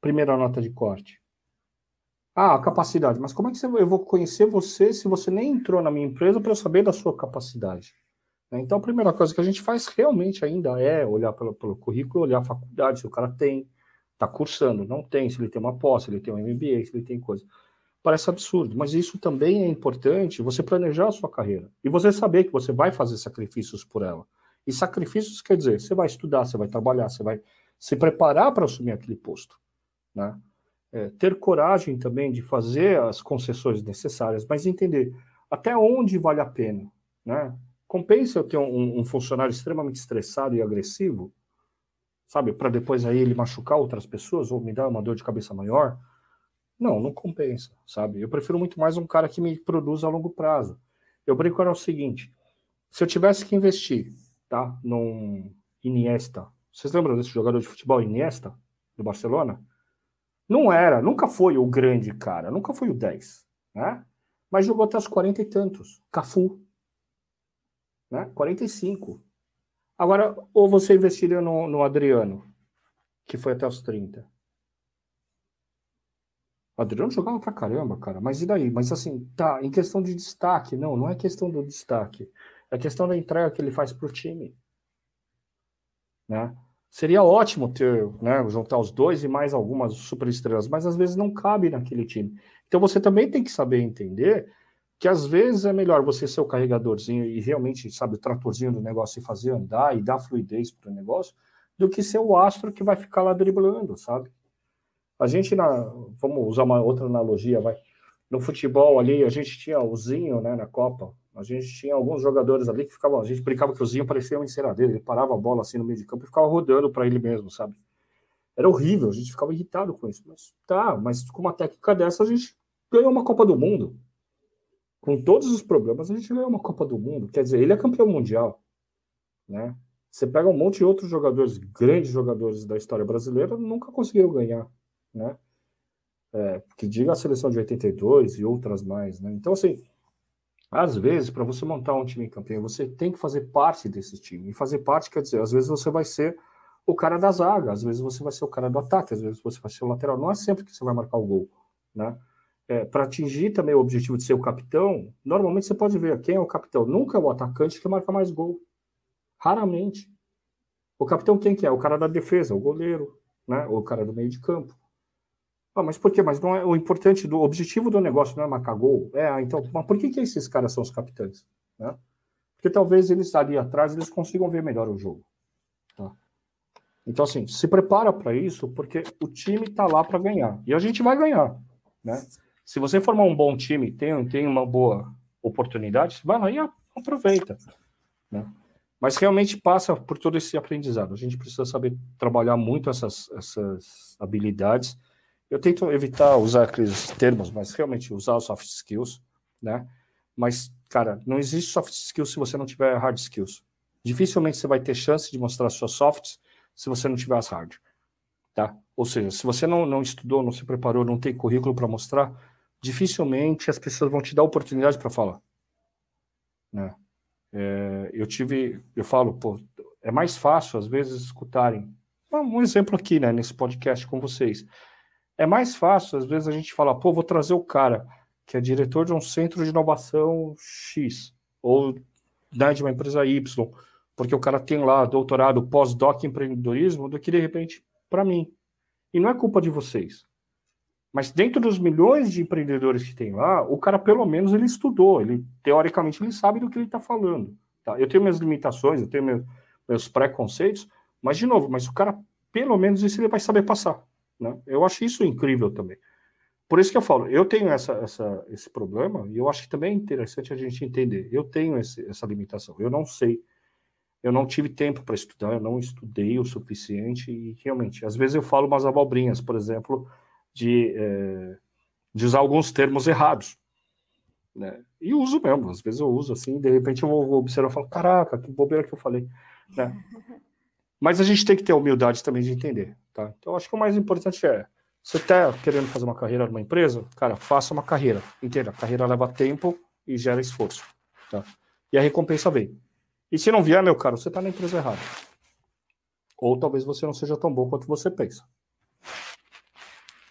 Primeira nota de corte. Ah, capacidade. Mas como é que você, eu vou conhecer você se você nem entrou na minha empresa para eu saber da sua capacidade? Né? Então, a primeira coisa que a gente faz realmente ainda é olhar pelo, pelo currículo, olhar a faculdade, se o cara tem, está cursando, não tem, se ele tem uma pós, se ele tem um MBA, se ele tem coisa. Parece absurdo, mas isso também é importante você planejar a sua carreira e você saber que você vai fazer sacrifícios por ela. E sacrifícios quer dizer, você vai estudar, você vai trabalhar, você vai se preparar para assumir aquele posto, né? É, ter coragem também de fazer as concessões necessárias, mas entender até onde vale a pena, né? Compensa eu ter um, um funcionário extremamente estressado e agressivo, sabe, para depois aí ele machucar outras pessoas ou me dar uma dor de cabeça maior? Não, não compensa, sabe? Eu prefiro muito mais um cara que me produza a longo prazo. Eu brinco era o seguinte: se eu tivesse que investir tá? Num Iniesta. Vocês lembram desse jogador de futebol Iniesta do Barcelona? Não era, nunca foi o grande cara, nunca foi o 10, né? Mas jogou até os 40 e tantos. Cafu, né? 45. Agora, ou você investiria no, no Adriano, que foi até os 30. O Adriano jogava pra caramba, cara, mas e daí? Mas assim, tá, em questão de destaque, não, não é questão do destaque. É questão da entrega que ele faz para o time. Né? Seria ótimo ter, né, juntar os dois e mais algumas superestrelas, mas às vezes não cabe naquele time. Então você também tem que saber entender que às vezes é melhor você ser o carregadorzinho e realmente, sabe, o tratorzinho do negócio e fazer andar e dar fluidez para o negócio, do que ser o astro que vai ficar lá driblando, sabe? A gente, na, vamos usar uma outra analogia, vai. No futebol ali, a gente tinha o Zinho, né, na Copa, a gente tinha alguns jogadores ali que ficavam, a gente brincava que o Zinho parecia uma enceradeira, ele parava a bola assim no meio de campo e ficava rodando para ele mesmo, sabe? Era horrível, a gente ficava irritado com isso. Mas tá, mas com uma técnica dessa a gente ganhou uma Copa do Mundo. Com todos os problemas, a gente ganhou uma Copa do Mundo. Quer dizer, ele é campeão mundial, né? Você pega um monte de outros jogadores, grandes jogadores da história brasileira, nunca conseguiram ganhar, né? É, que diga a seleção de 82 e outras mais, né? Então, assim, às vezes, para você montar um time campeão, você tem que fazer parte desse time. E fazer parte quer dizer, às vezes você vai ser o cara da zaga, às vezes você vai ser o cara do ataque, às vezes você vai ser o lateral. Não é sempre que você vai marcar o gol, né? É, para atingir também o objetivo de ser o capitão, normalmente você pode ver quem é o capitão. Nunca é o atacante que marca mais gol. Raramente. O capitão quem que é? O cara da defesa, o goleiro, né? Ou o cara do meio de campo. Ah, mas por quê? Mas não é o importante do o objetivo do negócio não é marcar gol. É, então, mas por que, que esses caras são os capitães? Né? Porque talvez eles ali atrás eles consigam ver melhor o jogo. Tá? Então, assim, se prepara para isso, porque o time está lá para ganhar. E a gente vai ganhar. Né? Se você formar um bom time, tem, tem uma boa oportunidade, vai lá e aproveita. Né? Mas realmente passa por todo esse aprendizado. A gente precisa saber trabalhar muito essas, essas habilidades eu tento evitar usar aqueles termos, mas realmente usar os soft skills, né? Mas, cara, não existe soft skills se você não tiver hard skills. Dificilmente você vai ter chance de mostrar suas softs se você não tiver as hard, tá? Ou seja, se você não, não estudou, não se preparou, não tem currículo para mostrar, dificilmente as pessoas vão te dar oportunidade para falar, né? É, eu tive, eu falo, pô, é mais fácil às vezes escutarem. Um exemplo aqui, né, nesse podcast com vocês é mais fácil, às vezes a gente fala, pô, vou trazer o cara que é diretor de um centro de inovação X, ou né, de uma empresa Y, porque o cara tem lá doutorado, pós-doc em empreendedorismo, do que de repente para mim. E não é culpa de vocês. Mas dentro dos milhões de empreendedores que tem lá, o cara pelo menos ele estudou, ele teoricamente ele sabe do que ele está falando. Tá? Eu tenho minhas limitações, eu tenho meus, meus preconceitos, mas de novo, mas o cara pelo menos isso ele vai saber passar. Né? Eu acho isso incrível também. Por isso que eu falo, eu tenho essa, essa, esse problema, e eu acho que também é interessante a gente entender. Eu tenho esse, essa limitação, eu não sei. Eu não tive tempo para estudar, eu não estudei o suficiente, e realmente, às vezes eu falo umas abobrinhas, por exemplo, de, é, de usar alguns termos errados. Né? E uso mesmo, às vezes eu uso assim, de repente eu vou observar e falo, caraca, que bobeira que eu falei. Né? Mas a gente tem que ter a humildade também de entender. Tá? Então, acho que o mais importante é, você está querendo fazer uma carreira numa empresa, cara, faça uma carreira inteira. A carreira leva tempo e gera esforço. Tá? E a recompensa vem. E se não vier, meu caro, você está na empresa errada. Ou talvez você não seja tão bom quanto você pensa.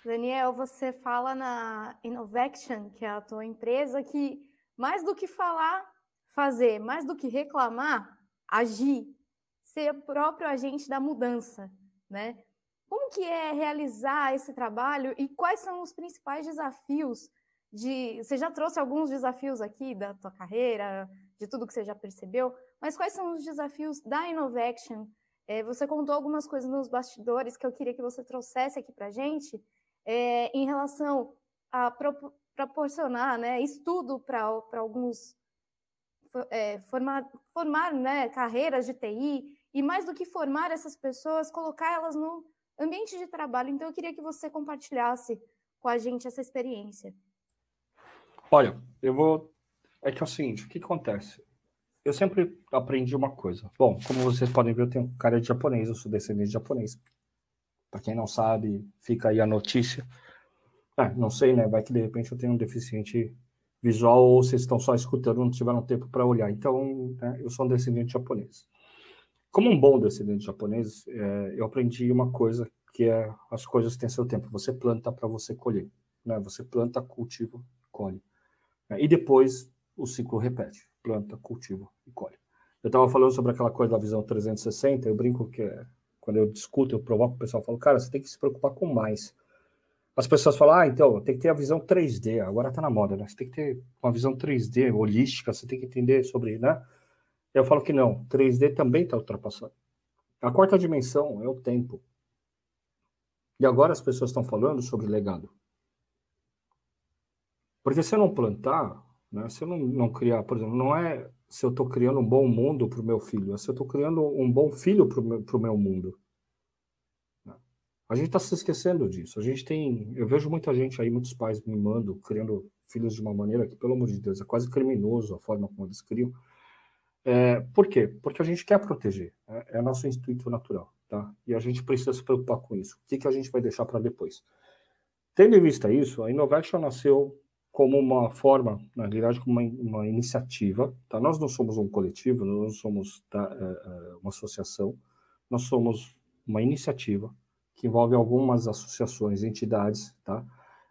Daniel, você fala na Innovation, que é a tua empresa, que mais do que falar, fazer, mais do que reclamar, agir, ser próprio agente da mudança, né? Como que é realizar esse trabalho e quais são os principais desafios de, você já trouxe alguns desafios aqui da tua carreira, de tudo que você já percebeu, mas quais são os desafios da Innovation? É, você contou algumas coisas nos bastidores que eu queria que você trouxesse aqui para gente é, em relação a pro, proporcionar né, estudo para alguns é, formar, formar né, carreiras de TI e mais do que formar essas pessoas, colocar elas no ambiente de trabalho. Então, eu queria que você compartilhasse com a gente essa experiência. Olha, eu vou. É que é o seguinte: o que acontece? Eu sempre aprendi uma coisa. Bom, como vocês podem ver, eu tenho cara de japonês, eu sou descendente de japonês. Para quem não sabe, fica aí a notícia. Ah, não sei, né? Vai que de repente eu tenho um deficiente visual ou vocês estão só escutando, não tiveram tempo para olhar. Então, né, eu sou um descendente japonês. Como um bom descendente japonês, é, eu aprendi uma coisa que é as coisas têm seu tempo. Você planta para você colher, né? Você planta, cultiva, colhe, né? e depois o ciclo repete: planta, cultiva e colhe. Eu estava falando sobre aquela coisa da visão 360. Eu brinco que é, quando eu discuto, eu provoco o pessoal, eu falo, cara, você tem que se preocupar com mais. As pessoas falam, ah, então tem que ter a visão 3D. Agora está na moda, né? Você tem que ter uma visão 3D holística. Você tem que entender sobre, né? Eu falo que não, 3D também está ultrapassado. A quarta dimensão é o tempo. E agora as pessoas estão falando sobre legado. Porque se eu não plantar, né, se eu não, não criar, por exemplo, não é se eu estou criando um bom mundo para o meu filho, é se eu estou criando um bom filho para o meu, meu mundo. A gente está se esquecendo disso. A gente tem, eu vejo muita gente aí, muitos pais mimando, criando filhos de uma maneira que, pelo amor de Deus, é quase criminoso a forma como eles criam. É, por quê? Porque a gente quer proteger, é, é nosso instinto natural, tá? E a gente precisa se preocupar com isso. O que, que a gente vai deixar para depois? Tendo em vista isso, a Innovation nasceu como uma forma, na realidade, como uma, uma iniciativa, tá? Nós não somos um coletivo, nós não somos tá, é, é, uma associação, nós somos uma iniciativa que envolve algumas associações, entidades, tá?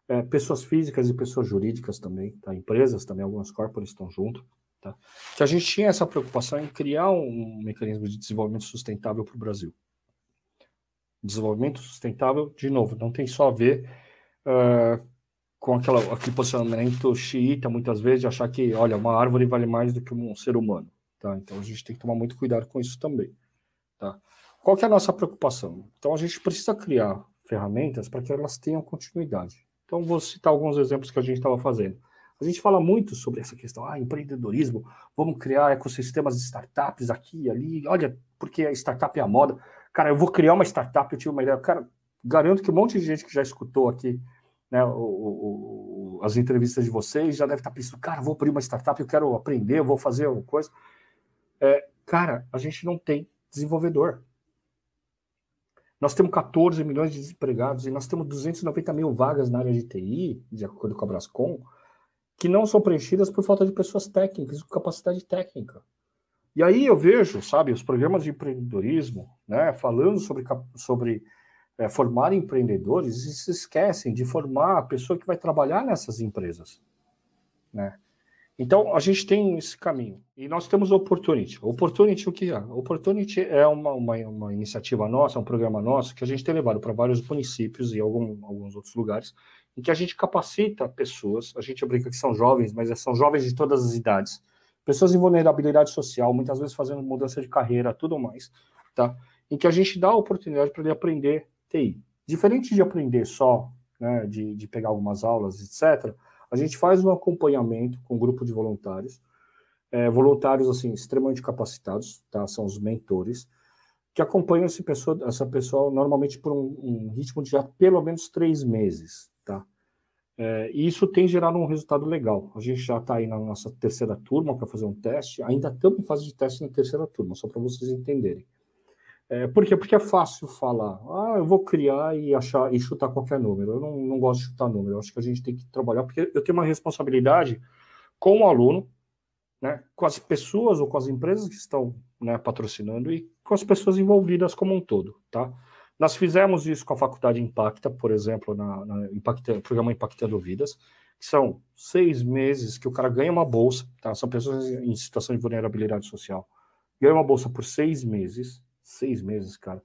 É, pessoas físicas e pessoas jurídicas também, tá? Empresas também, algumas corporações estão junto. Tá? Que a gente tinha essa preocupação em criar um mecanismo de desenvolvimento sustentável para o Brasil. Desenvolvimento sustentável, de novo, não tem só a ver uh, com aquela, aquele posicionamento xiita, muitas vezes, de achar que, olha, uma árvore vale mais do que um ser humano. Tá? Então a gente tem que tomar muito cuidado com isso também. Tá? Qual que é a nossa preocupação? Então a gente precisa criar ferramentas para que elas tenham continuidade. Então vou citar alguns exemplos que a gente estava fazendo. A gente fala muito sobre essa questão, ah, empreendedorismo, vamos criar ecossistemas de startups aqui e ali, olha, porque a startup é a moda. Cara, eu vou criar uma startup, eu tive uma ideia. Cara, garanto que um monte de gente que já escutou aqui né, o, o, as entrevistas de vocês já deve estar pensando, cara, vou abrir uma startup, eu quero aprender, eu vou fazer alguma coisa. É, cara, a gente não tem desenvolvedor. Nós temos 14 milhões de desempregados e nós temos 290 mil vagas na área de TI, de acordo com a Brascom, que não são preenchidas por falta de pessoas técnicas, com capacidade técnica. E aí eu vejo, sabe, os programas de empreendedorismo, né, falando sobre, sobre é, formar empreendedores, e se esquecem de formar a pessoa que vai trabalhar nessas empresas, né? Então, a gente tem esse caminho. E nós temos Opportunity. O Opportunity, o que é? Opportunity é uma, uma, uma, iniciativa nossa, um programa nosso, que a gente tem levado para vários municípios e algum, alguns outros lugares, em que a gente capacita pessoas, a gente brinca que são jovens, mas são jovens de todas as idades, pessoas em vulnerabilidade social, muitas vezes fazendo mudança de carreira, tudo mais, tá? Em que a gente dá a oportunidade para ele aprender TI. Diferente de aprender só, né, de, de pegar algumas aulas, etc., a gente faz um acompanhamento com um grupo de voluntários, é, voluntários assim extremamente capacitados, tá? São os mentores que acompanham esse pessoa, essa pessoa normalmente por um, um ritmo de já pelo menos três meses, tá? É, e isso tem gerado um resultado legal. A gente já está aí na nossa terceira turma para fazer um teste. Ainda estamos em fase de teste na terceira turma, só para vocês entenderem. É, por quê? Porque é fácil falar. Ah, eu vou criar e achar e chutar qualquer número. Eu não, não gosto de chutar número. Eu acho que a gente tem que trabalhar, porque eu tenho uma responsabilidade com o aluno, né, com as pessoas ou com as empresas que estão né, patrocinando e com as pessoas envolvidas como um todo. Tá? Nós fizemos isso com a Faculdade Impacta, por exemplo, na, na Impacta, programa Impactando Vidas, que são seis meses que o cara ganha uma bolsa, tá? são pessoas em situação de vulnerabilidade social, ganha uma bolsa por seis meses seis meses, cara,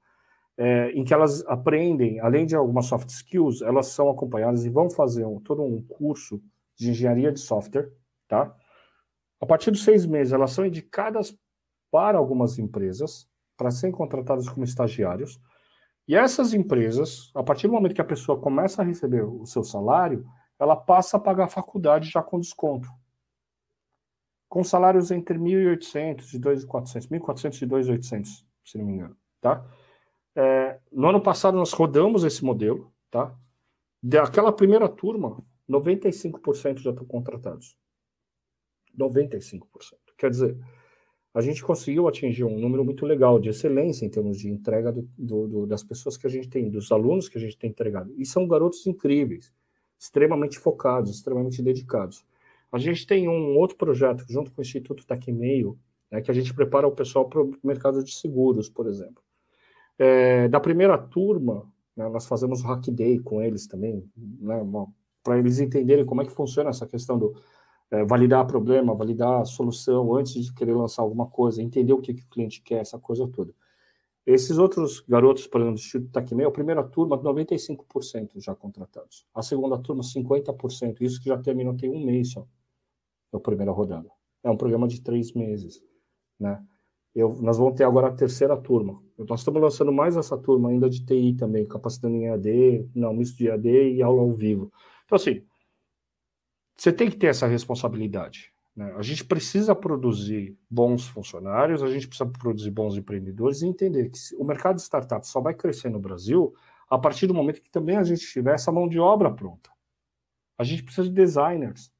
é, em que elas aprendem, além de algumas soft skills, elas são acompanhadas e vão fazer um, todo um curso de engenharia de software, tá? A partir dos seis meses, elas são indicadas para algumas empresas para serem contratadas como estagiários. E essas empresas, a partir do momento que a pessoa começa a receber o seu salário, ela passa a pagar a faculdade já com desconto. Com salários entre 1.800 e 2.400, 1.400 e 2.800 se não me engano, tá? É, no ano passado nós rodamos esse modelo, tá? Daquela primeira turma, 95% já estão contratados. 95%. Quer dizer, a gente conseguiu atingir um número muito legal de excelência em termos de entrega do, do, do, das pessoas que a gente tem, dos alunos que a gente tem entregado. E são garotos incríveis, extremamente focados, extremamente dedicados. A gente tem um outro projeto junto com o Instituto Taquimeio, né, que a gente prepara o pessoal para o mercado de seguros, por exemplo. É, da primeira turma, né, nós fazemos o Hack Day com eles também, né, para eles entenderem como é que funciona essa questão do é, validar problema, validar a solução antes de querer lançar alguma coisa, entender o que, que o cliente quer, essa coisa toda. Esses outros garotos, por exemplo, do Instituto Tacnel, a primeira turma, 95% já contratados. A segunda turma, 50%. Isso que já terminou tem um mês só, na primeira rodada. É um programa de três meses. Né? Eu, nós vamos ter agora a terceira turma. Nós estamos lançando mais essa turma ainda de TI também, capacitando em AD, não, misto de AD e aula ao vivo. Então, assim, você tem que ter essa responsabilidade. Né? A gente precisa produzir bons funcionários, a gente precisa produzir bons empreendedores e entender que o mercado de startups só vai crescer no Brasil a partir do momento que também a gente tiver essa mão de obra pronta. A gente precisa de designers,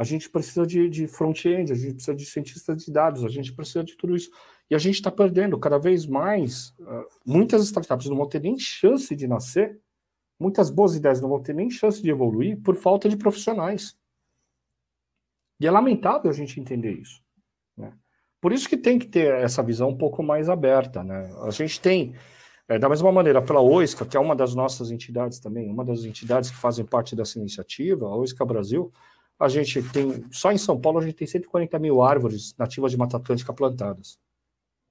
a gente precisa de, de front-end, a gente precisa de cientistas de dados, a gente precisa de tudo isso. E a gente está perdendo cada vez mais. Ah, muitas startups não vão ter nem chance de nascer, muitas boas ideias não vão ter nem chance de evoluir por falta de profissionais. E é lamentável a gente entender isso. Né? Por isso que tem que ter essa visão um pouco mais aberta. Né? A gente tem, é, da mesma maneira, pela OISCA, que é uma das nossas entidades também, uma das entidades que fazem parte dessa iniciativa, a OISCA Brasil, a gente tem, só em São Paulo, a gente tem 140 mil árvores nativas de Mata Atlântica plantadas.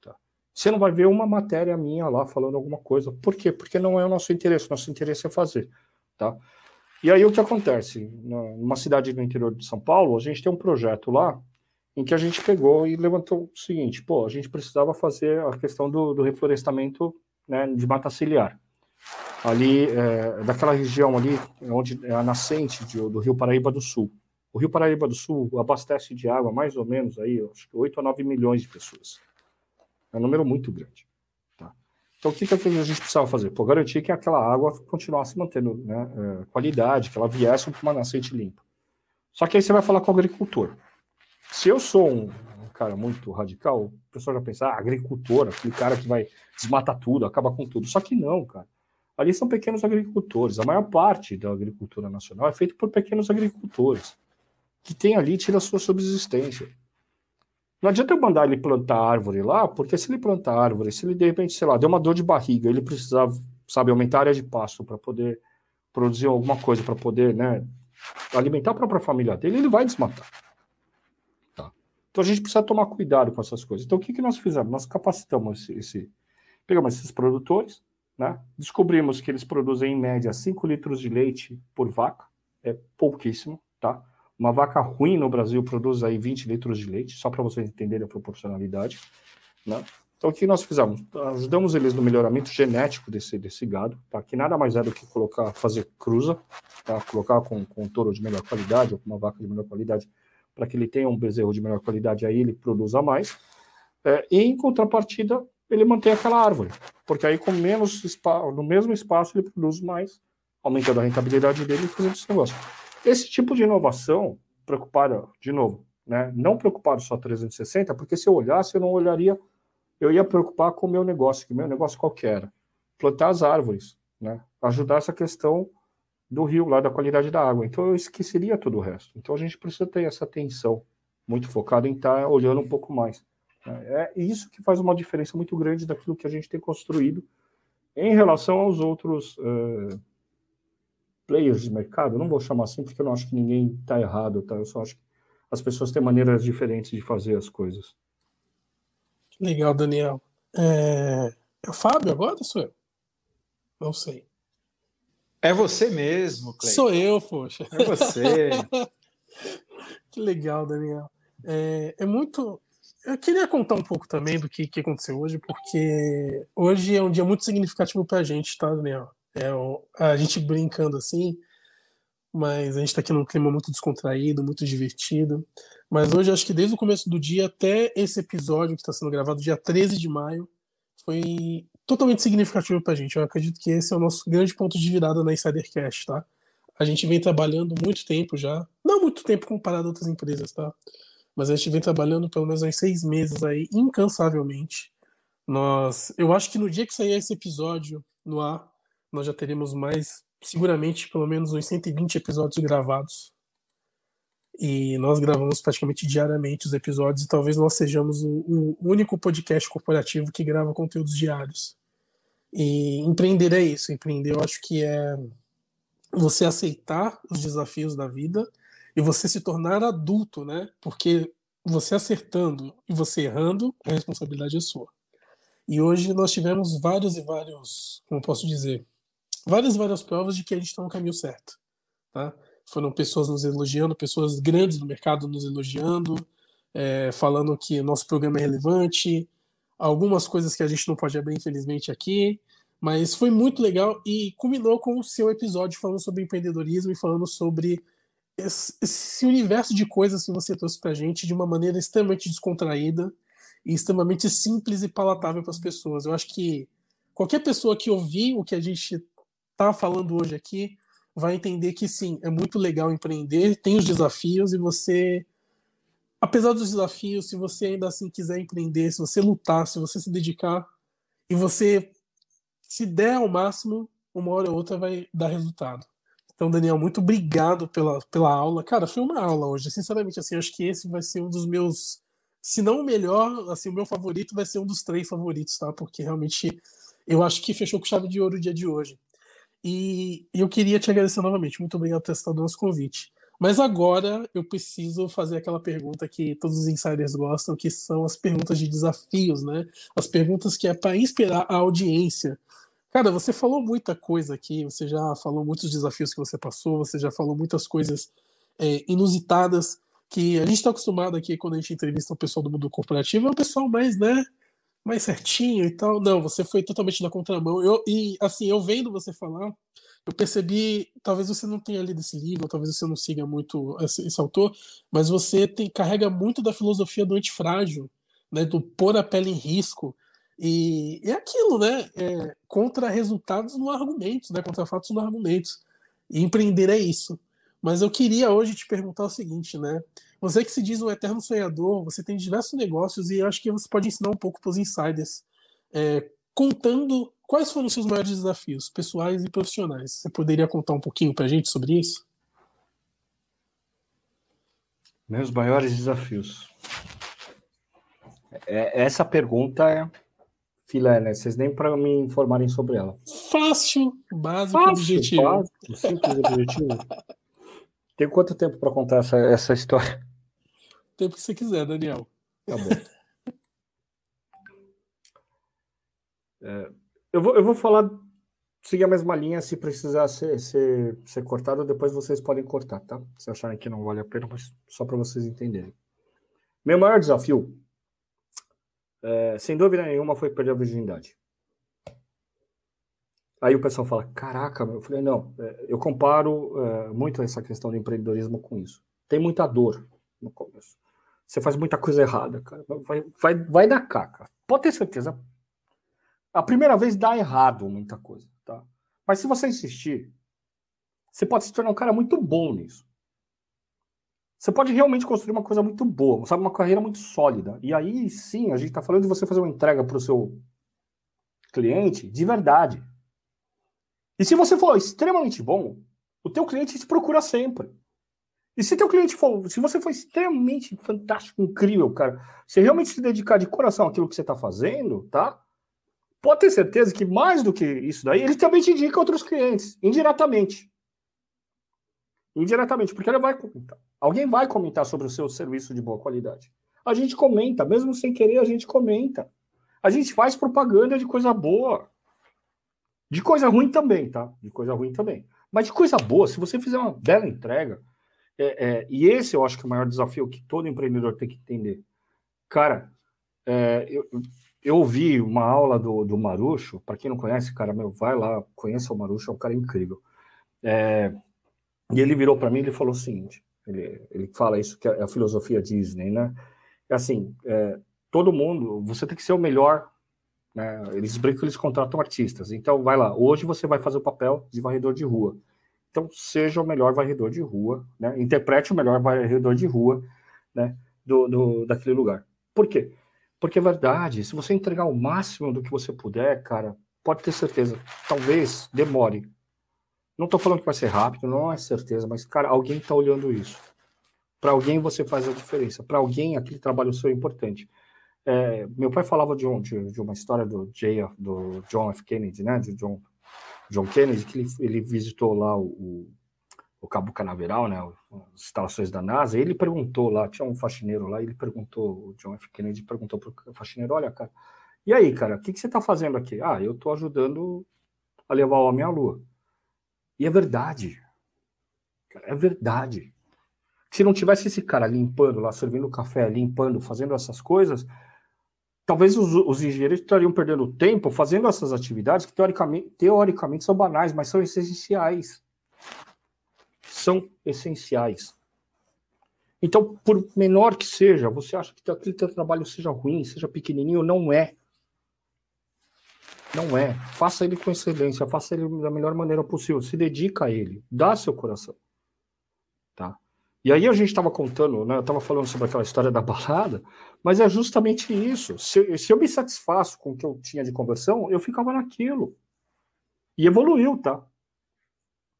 Tá? Você não vai ver uma matéria minha lá falando alguma coisa. Por quê? Porque não é o nosso interesse. O nosso interesse é fazer. Tá? E aí o que acontece? Numa cidade do interior de São Paulo, a gente tem um projeto lá em que a gente pegou e levantou o seguinte: pô, a gente precisava fazer a questão do, do reflorestamento né, de mata ciliar. Ali, é, daquela região ali, onde é a nascente de, do Rio Paraíba do Sul. O Rio Paraíba do Sul abastece de água mais ou menos aí, acho que 8 a 9 milhões de pessoas. É um número muito grande. Tá? Então, o que, que a gente precisava fazer? Pô, garantir que aquela água continuasse mantendo né, é, qualidade, que ela viesse para uma nascente limpa. Só que aí você vai falar com o agricultor. Se eu sou um, um cara muito radical, o pessoal já pensa, ah, agricultor, aquele cara que vai desmatar tudo, acaba com tudo. Só que não, cara. Ali são pequenos agricultores. A maior parte da agricultura nacional é feita por pequenos agricultores que tem ali tira a sua subsistência. Não adianta eu mandar ele plantar árvore lá, porque se ele plantar árvore, se ele de repente, sei lá, deu uma dor de barriga, ele precisava, sabe, aumentar a área de pasto para poder produzir alguma coisa, para poder, né, alimentar a própria família dele, ele vai desmatar. Tá. Então a gente precisa tomar cuidado com essas coisas. Então o que, que nós fizemos? Nós capacitamos esse, esse pegamos esses produtores, né, descobrimos que eles produzem em média 5 litros de leite por vaca, é pouquíssimo, tá? Uma vaca ruim no Brasil produz aí 20 litros de leite, só para vocês entenderem a proporcionalidade. Né? Então, o que nós fizemos? Ajudamos eles no melhoramento genético desse, desse gado, tá? que nada mais é do que colocar, fazer cruza, tá? colocar com, com um touro de melhor qualidade ou com uma vaca de melhor qualidade, para que ele tenha um bezerro de melhor qualidade, aí ele produza mais. É, e, em contrapartida, ele mantém aquela árvore, porque aí com menos espaço, no mesmo espaço ele produz mais, aumentando a rentabilidade dele e fazendo esse negócio. Esse tipo de inovação, preocupada, de novo, né, não preocupado só 360, porque se eu olhasse, eu não olharia, eu ia preocupar com o meu negócio, que meu negócio qualquer plantar as árvores, né, ajudar essa questão do rio lá, da qualidade da água. Então eu esqueceria todo o resto. Então a gente precisa ter essa atenção muito focada em estar tá olhando um pouco mais. Né. É isso que faz uma diferença muito grande daquilo que a gente tem construído em relação aos outros uh, players de mercado, eu não vou chamar assim porque eu não acho que ninguém está errado, tá? Eu só acho que as pessoas têm maneiras diferentes de fazer as coisas. Legal, Daniel. É, é o Fábio agora ou sou eu? Não sei. É você mesmo, Cleiton. Sou eu, poxa. É você. que legal, Daniel. É, é, muito. Eu queria contar um pouco também do que, que aconteceu hoje, porque hoje é um dia muito significativo para a gente, tá, Daniel? É, a gente brincando assim, mas a gente está aqui num clima muito descontraído, muito divertido. Mas hoje, acho que desde o começo do dia até esse episódio que está sendo gravado, dia 13 de maio, foi totalmente significativo para a gente. Eu acredito que esse é o nosso grande ponto de virada na Insidercast, tá? A gente vem trabalhando muito tempo já, não muito tempo comparado a outras empresas, tá? Mas a gente vem trabalhando pelo menos uns seis meses aí, incansavelmente. Nós, eu acho que no dia que sair esse episódio no ar, nós já teremos mais, seguramente, pelo menos uns 120 episódios gravados. E nós gravamos praticamente diariamente os episódios, e talvez nós sejamos o, o único podcast corporativo que grava conteúdos diários. E empreender é isso. Empreender, eu acho que é você aceitar os desafios da vida e você se tornar adulto, né? Porque você acertando e você errando, a responsabilidade é sua. E hoje nós tivemos vários e vários, como posso dizer, várias, várias provas de que a gente está no caminho certo. Tá? Foram pessoas nos elogiando, pessoas grandes do mercado nos elogiando, é, falando que nosso programa é relevante, algumas coisas que a gente não pode abrir, infelizmente, aqui. Mas foi muito legal e culminou com o seu episódio falando sobre empreendedorismo e falando sobre esse, universo de coisas que você trouxe para a gente de uma maneira extremamente descontraída e extremamente simples e palatável para as pessoas. Eu acho que qualquer pessoa que ouvir o que a gente está falando hoje aqui vai entender que sim, é muito legal empreender, tem os desafios e você, apesar dos desafios, se você ainda assim quiser empreender, se você lutar, se você se dedicar e você se der ao máximo, uma hora ou outra vai dar resultado. Então, Daniel, muito obrigado pela, pela aula. Cara, foi uma aula hoje. Sinceramente, assim, acho que esse vai ser um dos meus, se não o melhor, assim, o meu favorito vai ser um dos três favoritos, tá? Porque realmente eu acho que fechou com chave de ouro o dia de hoje. E eu queria te agradecer novamente. Muito obrigado por ter aceitado o nosso convite. Mas agora eu preciso fazer aquela pergunta que todos os insiders gostam, que são as perguntas de desafios, né? As perguntas que é para inspirar a audiência. Cara, você falou muita coisa aqui, você já falou muitos desafios que você passou, você já falou muitas coisas é, inusitadas que a gente está acostumado aqui quando a gente entrevista o pessoal do mundo corporativo, é o pessoal mais, né, mais certinho e tal. Não, você foi totalmente na contramão. Eu, e assim, eu vendo você falar, eu percebi, talvez você não tenha lido esse livro, talvez você não siga muito esse, esse autor, mas você tem, carrega muito da filosofia do antifrágil, né, do pôr a pele em risco. E é aquilo, né? É, contra resultados no argumento, né? Contra fatos no argumento. E empreender é isso. Mas eu queria hoje te perguntar o seguinte, né? Você que se diz um eterno sonhador, você tem diversos negócios e acho que você pode ensinar um pouco para os insiders, é, contando quais foram os seus maiores desafios, pessoais e profissionais. Você poderia contar um pouquinho para a gente sobre isso? Meus maiores desafios. É, essa pergunta é filé, né? Vocês nem para me informarem sobre ela. Fácil, básico, Fácil, objetivo. Básico, simples objetivo. Tem quanto tempo para contar essa, essa história? tempo que você quiser, Daniel. Tá bom. é, eu, vou, eu vou falar, seguir a mesma linha, se precisar ser, ser, ser cortado, depois vocês podem cortar, tá? Se acharem que não vale a pena, mas só para vocês entenderem. Meu maior desafio, é, sem dúvida nenhuma, foi perder a virgindade. Aí o pessoal fala, caraca, eu falei, não, é, eu comparo é, muito essa questão do empreendedorismo com isso. Tem muita dor no começo. Você faz muita coisa errada, cara. Vai, vai, vai dar caca. Pode ter certeza. A primeira vez dá errado muita coisa, tá? Mas se você insistir, você pode se tornar um cara muito bom nisso. Você pode realmente construir uma coisa muito boa, sabe, uma carreira muito sólida. E aí sim, a gente está falando de você fazer uma entrega para o seu cliente de verdade. E se você for extremamente bom, o teu cliente te procura sempre. E se teu cliente for, se você for extremamente fantástico, incrível, cara, se realmente se dedicar de coração àquilo que você está fazendo, tá? Pode ter certeza que mais do que isso daí, ele também te indica outros clientes, indiretamente. Indiretamente, porque ele vai comentar. Alguém vai comentar sobre o seu serviço de boa qualidade. A gente comenta, mesmo sem querer, a gente comenta. A gente faz propaganda de coisa boa. De coisa ruim também, tá? De coisa ruim também. Mas de coisa boa, se você fizer uma bela entrega, é, é, e esse eu acho que é o maior desafio que todo empreendedor tem que entender. Cara, é, eu, eu ouvi uma aula do, do Marucho, para quem não conhece, cara, meu, vai lá, conheça o Marucho, é um cara incrível. É, e ele virou para mim e falou o seguinte, ele, ele fala isso que é, é a filosofia Disney, né? É assim, é, todo mundo, você tem que ser o melhor, né? Eles brincam, eles contratam artistas. Então, vai lá, hoje você vai fazer o papel de varredor de rua então, seja o melhor varredor de rua, né? interprete o melhor varredor de rua né? do, do, daquele lugar. Por quê? Porque é verdade, se você entregar o máximo do que você puder, cara, pode ter certeza, talvez demore. Não estou falando que vai ser rápido, não é certeza, mas, cara, alguém está olhando isso. Para alguém você faz a diferença. Para alguém aquele trabalho seu é importante. É, meu pai falava de, um, de, de uma história do, J, do John F. Kennedy, né? De John John Kennedy, que ele, ele visitou lá o, o, o, Cabo Canaveral, né, as instalações da NASA, ele perguntou lá, tinha um faxineiro lá, ele perguntou, o John F. Kennedy perguntou para o faxineiro, olha, cara, e aí, cara, o que, que você está fazendo aqui? Ah, eu estou ajudando a levar o homem à Lua. E é verdade. Cara, é verdade. Se não tivesse esse cara limpando lá, servindo café, limpando, fazendo essas coisas, talvez os, os, engenheiros estariam perdendo tempo fazendo essas atividades que teoricamente, teoricamente são banais, mas são essenciais. São essenciais. Então, por menor que seja, você acha que aquele teu trabalho seja ruim, seja pequenininho, não é. Não é. Faça ele com excelência, faça ele da melhor maneira possível, se dedica a ele, dá seu coração. Tá? E aí a gente estava contando, né, eu estava falando sobre aquela história da balada, mas é justamente isso. Se, se, eu me satisfaço com o que eu tinha de conversão, eu ficava naquilo. E evoluiu, tá?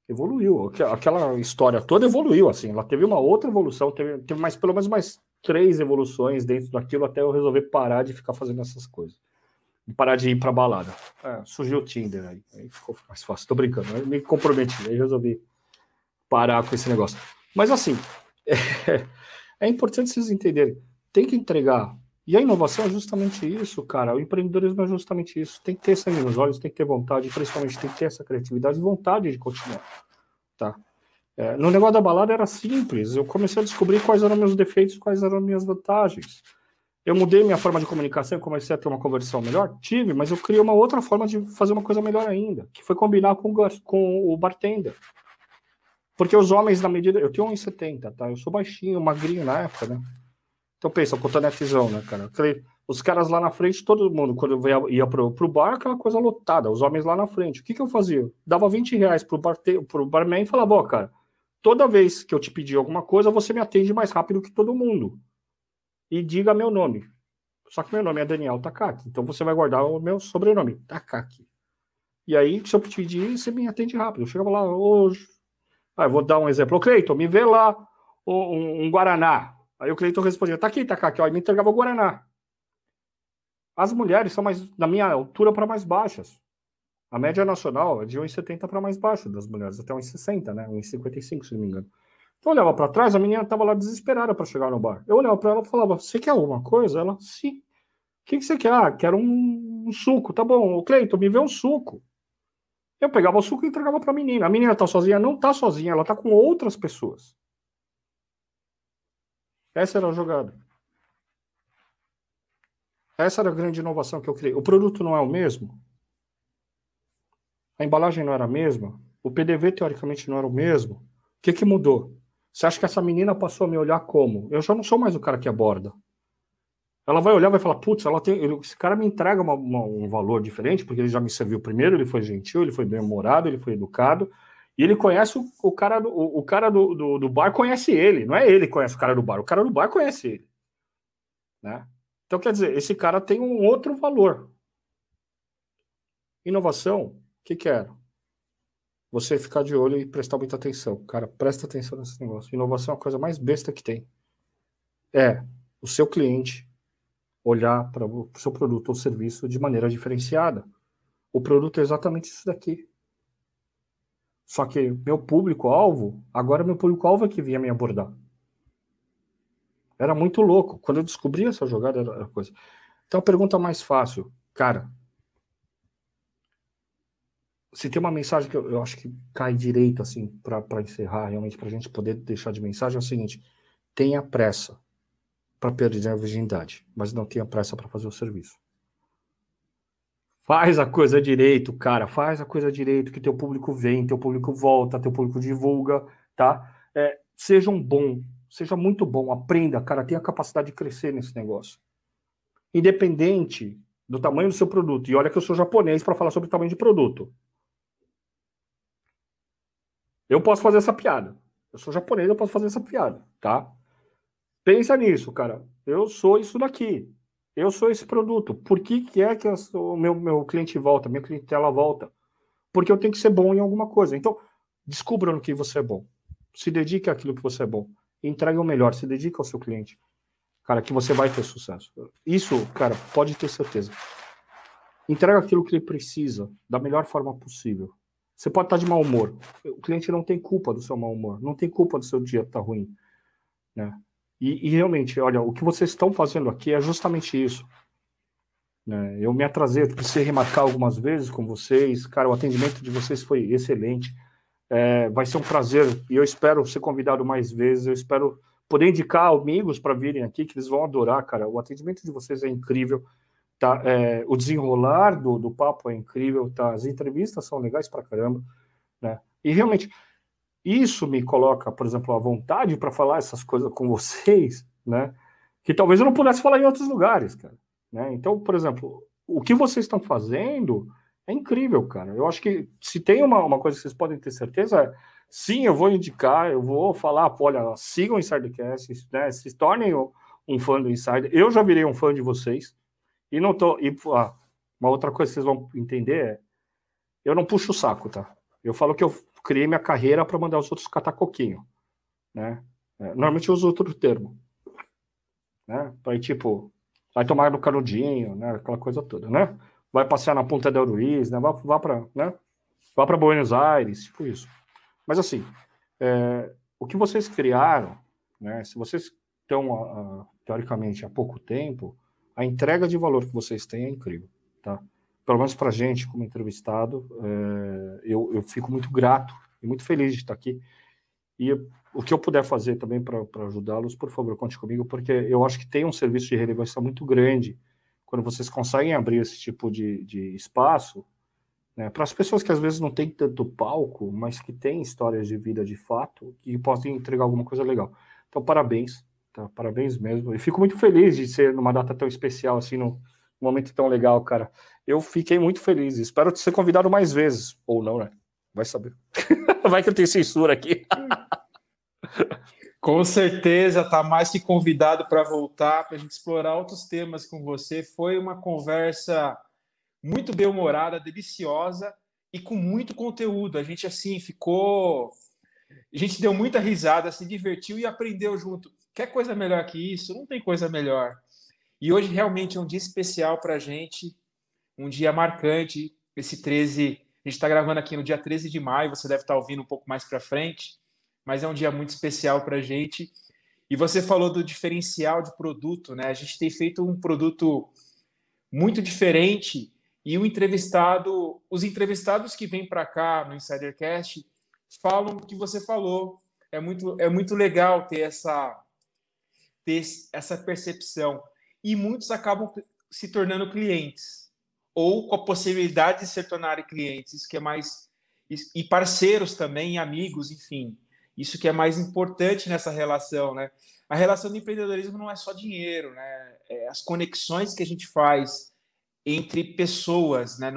Evoluiu. Aquela história toda evoluiu, assim. Ela teve uma outra evolução, teve, teve mais, pelo menos mais três evoluções dentro daquilo até eu resolver parar de ficar fazendo essas coisas. parar de ir para balada. É, surgiu o Tinder aí. Aí ficou mais fácil. Tô brincando. me comprometi. Aí resolvi parar com esse negócio. Mas assim, é, é importante vocês entenderem, tem que entregar. E a inovação é justamente isso, cara. O empreendedorismo é justamente isso. Tem que ter sangue nos olhos, tem que ter vontade, principalmente tem que ter essa criatividade e vontade de continuar, tá? É, no negócio da balada era simples. Eu comecei a descobrir quais eram meus defeitos, quais eram minhas vantagens. Eu mudei minha forma de comunicação, comecei a ter uma conversão melhor? Tive, mas eu criei uma outra forma de fazer uma coisa melhor ainda, que foi combinar com, o, com o bartender. Porque os homens, na medida. Eu tenho 1,70, tá? Eu sou baixinho, magrinho na época, né? Então pensa, o cotonetezão, né, cara? Aquele, os caras lá na frente, todo mundo, quando eu ia, pro, pro bar, aquela coisa lotada, os homens lá na frente. O que, que eu fazia? Dava 20 reais pro, bar, pro barman e falava, ó, cara, toda vez que eu te pedir alguma coisa, você me atende mais rápido que todo mundo. E diga meu nome. Só que meu nome é Daniel Takaki, então você vai guardar o meu sobrenome, Takaki. E aí, se eu te pedir, você me atende rápido. Eu chegava lá, ô, oh, ah, vou dar um exemplo. O Cleiton, me vê lá um, um Guaraná. Aí o Cleiton respondia, tá aqui, tá aqui, ó, e me entregava o Guaraná. As mulheres são mais, da minha altura, para mais baixas. A média nacional é de 1,70 para mais baixo das mulheres, até 1,60, né? 1,55, se não me engano. Então eu olhava para trás, a menina estava lá desesperada para chegar no bar. Eu olhava para ela e falava: Você quer alguma coisa? Ela, sim. O que, que você quer? Ah, quero um, um suco. Tá bom, Cleiton, me vê um suco. Eu pegava o suco e entregava para a menina. A menina está sozinha? Não está sozinha, ela está com outras pessoas. Essa era a jogada. Essa era a grande inovação que eu criei. O produto não é o mesmo. A embalagem não era a mesma. O PDV, teoricamente, não era o mesmo. O que, que mudou? Você acha que essa menina passou a me olhar como? Eu já não sou mais o cara que aborda ela vai olhar vai falar, putz, ela tem, ele, esse cara me entrega uma, uma, um valor diferente, porque ele já me serviu primeiro, ele foi gentil, ele foi bem-humorado, ele foi educado, e ele conhece o, o cara, do, o, o cara do, do, do, bar conhece ele, não é ele que conhece o cara do bar, o cara do bar conhece ele. Né? Então, quer dizer, esse cara tem um outro valor. Inovação, o que, quero é? Você ficar de olho e prestar muita atenção. Cara, presta atenção nesse negócio. Inovação é a coisa mais besta que tem. É, o seu cliente olhar para o seu produto ou serviço de maneira diferenciada. O produto é exatamente isso daqui. Só que meu público-alvo, agora meu público-alvo é que vinha me abordar. Era muito louco. Quando eu descobri essa jogada, era coisa. Então, a pergunta mais fácil, cara. Se tem uma mensagem que eu, eu acho que cai direito, assim, para encerrar, realmente, para a gente poder deixar de mensagem, é o seguinte: tenha pressa para perder a virgindade, mas não tenha pressa para fazer o serviço. Faz a coisa direito, cara. Faz a coisa direito, que teu público vem, teu público volta, teu público divulga, tá? É, seja um bom, seja muito bom, aprenda, cara. Tenha a capacidade de crescer nesse negócio. Independente do tamanho do seu produto. E olha que eu sou japonês para falar sobre tamanho de produto. Eu posso fazer essa piada. Eu sou japonês, eu posso fazer essa piada, tá? Pensa nisso, cara. Eu sou isso daqui. Eu sou esse produto. Por que, que é que eu, o meu, meu cliente volta, minha clientela volta? Porque eu tenho que ser bom em alguma coisa. Então, descubra no que você é bom. Se dedique àquilo que você é bom. Entregue o melhor. Se dedique ao seu cliente. Cara, que você vai ter sucesso. Isso, cara, pode ter certeza. Entrega aquilo que ele precisa da melhor forma possível. Você pode estar de mau humor. O cliente não tem culpa do seu mau humor. Não tem culpa do seu dia estar tá ruim. Né? E, e, realmente, olha, o que vocês estão fazendo aqui é justamente isso. Né? Eu me atrasei, eu precisei remarcar algumas vezes com vocês. Cara, o atendimento de vocês foi excelente. É, vai ser um prazer e eu espero ser convidado mais vezes. Eu espero poder indicar amigos para virem aqui, que eles vão adorar, cara. O atendimento de vocês é incrível. Tá, é, o desenrolar do, do papo é incrível, tá? As entrevistas são legais para caramba, né? E realmente, isso me coloca, por exemplo, a vontade para falar essas coisas com vocês, né? Que talvez eu não pudesse falar em outros lugares, cara. Né? Então, por exemplo, o que vocês estão fazendo é incrível, cara. Eu acho que se tem uma, uma coisa que vocês podem ter certeza, é, sim, eu vou indicar, eu vou falar, olha, sigam o Insidercast, né? Se tornem um fã do Insider. Eu já virei um fã de vocês e não tô. E, ah, uma outra coisa que vocês vão entender é, eu não puxo o saco, tá? Eu falo que eu criei minha carreira para mandar os outros catar coquinho, né? É, normalmente eu uso outro termo, né? Para tipo, vai tomar no canudinho, né? Aquela coisa toda, né? Vai passear na Ponta del Ruiz, né? Vá, vá para, né? para Buenos Aires, tipo isso. Mas assim, é, o que vocês criaram, né? Se vocês estão a, a, teoricamente há pouco tempo, a entrega de valor que vocês têm é incrível, tá? pelo menos para a gente, como entrevistado, é, eu, eu fico muito grato e muito feliz de estar aqui. E o que eu puder fazer também para ajudá-los, por favor, conte comigo, porque eu acho que tem um serviço de relevância muito grande quando vocês conseguem abrir esse tipo de, de espaço né, para as pessoas que às vezes não têm tanto palco, mas que têm histórias de vida de fato e podem entregar alguma coisa legal. Então, parabéns, tá? parabéns mesmo. E fico muito feliz de ser numa data tão especial assim no, momento tão legal, cara. Eu fiquei muito feliz. Espero te ser convidado mais vezes. Ou não, né? Vai saber. Vai que eu tenho censura aqui. com certeza, tá mais que convidado para voltar, para a gente explorar outros temas com você. Foi uma conversa muito bem-humorada, deliciosa e com muito conteúdo. A gente, assim, ficou. A gente deu muita risada, se divertiu e aprendeu junto. Quer coisa melhor que isso? Não tem coisa melhor. E hoje realmente é um dia especial para a gente, um dia marcante. Esse 13, a gente está gravando aqui no dia 13 de maio, você deve estar tá ouvindo um pouco mais para frente, mas é um dia muito especial para a gente. E você falou do diferencial de produto, né? A gente tem feito um produto muito diferente e o entrevistado, os entrevistados que vêm para cá no Insidercast falam o que você falou. É muito, é muito legal ter essa, ter essa percepção e muitos acabam se tornando clientes ou com a possibilidade de se tornarem clientes, isso que é mais e parceiros também, amigos, enfim. Isso que é mais importante nessa relação, né? A relação do empreendedorismo não é só dinheiro, né? É as conexões que a gente faz entre pessoas, né?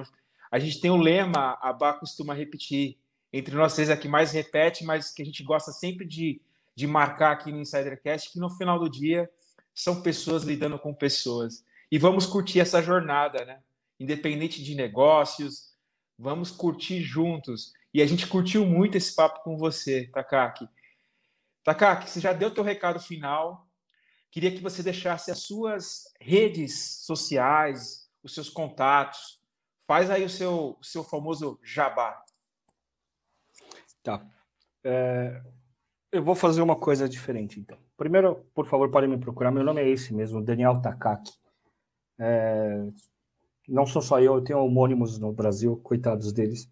A gente tem um lema, a Bá costuma repetir, entre nós três aqui é mais repete, mas que a gente gosta sempre de, de marcar aqui no Insidercast, que no final do dia são pessoas lidando com pessoas. E vamos curtir essa jornada, né? Independente de negócios, vamos curtir juntos. E a gente curtiu muito esse papo com você, Takaki. Takaki, você já deu teu recado final. Queria que você deixasse as suas redes sociais, os seus contatos. Faz aí o seu, o seu famoso jabá. Tá. É, eu vou fazer uma coisa diferente, então. Primeiro, por favor, podem me procurar. Meu nome é esse mesmo, Daniel Takaki. É, não sou só eu, eu tenho homônimos no Brasil, coitados deles.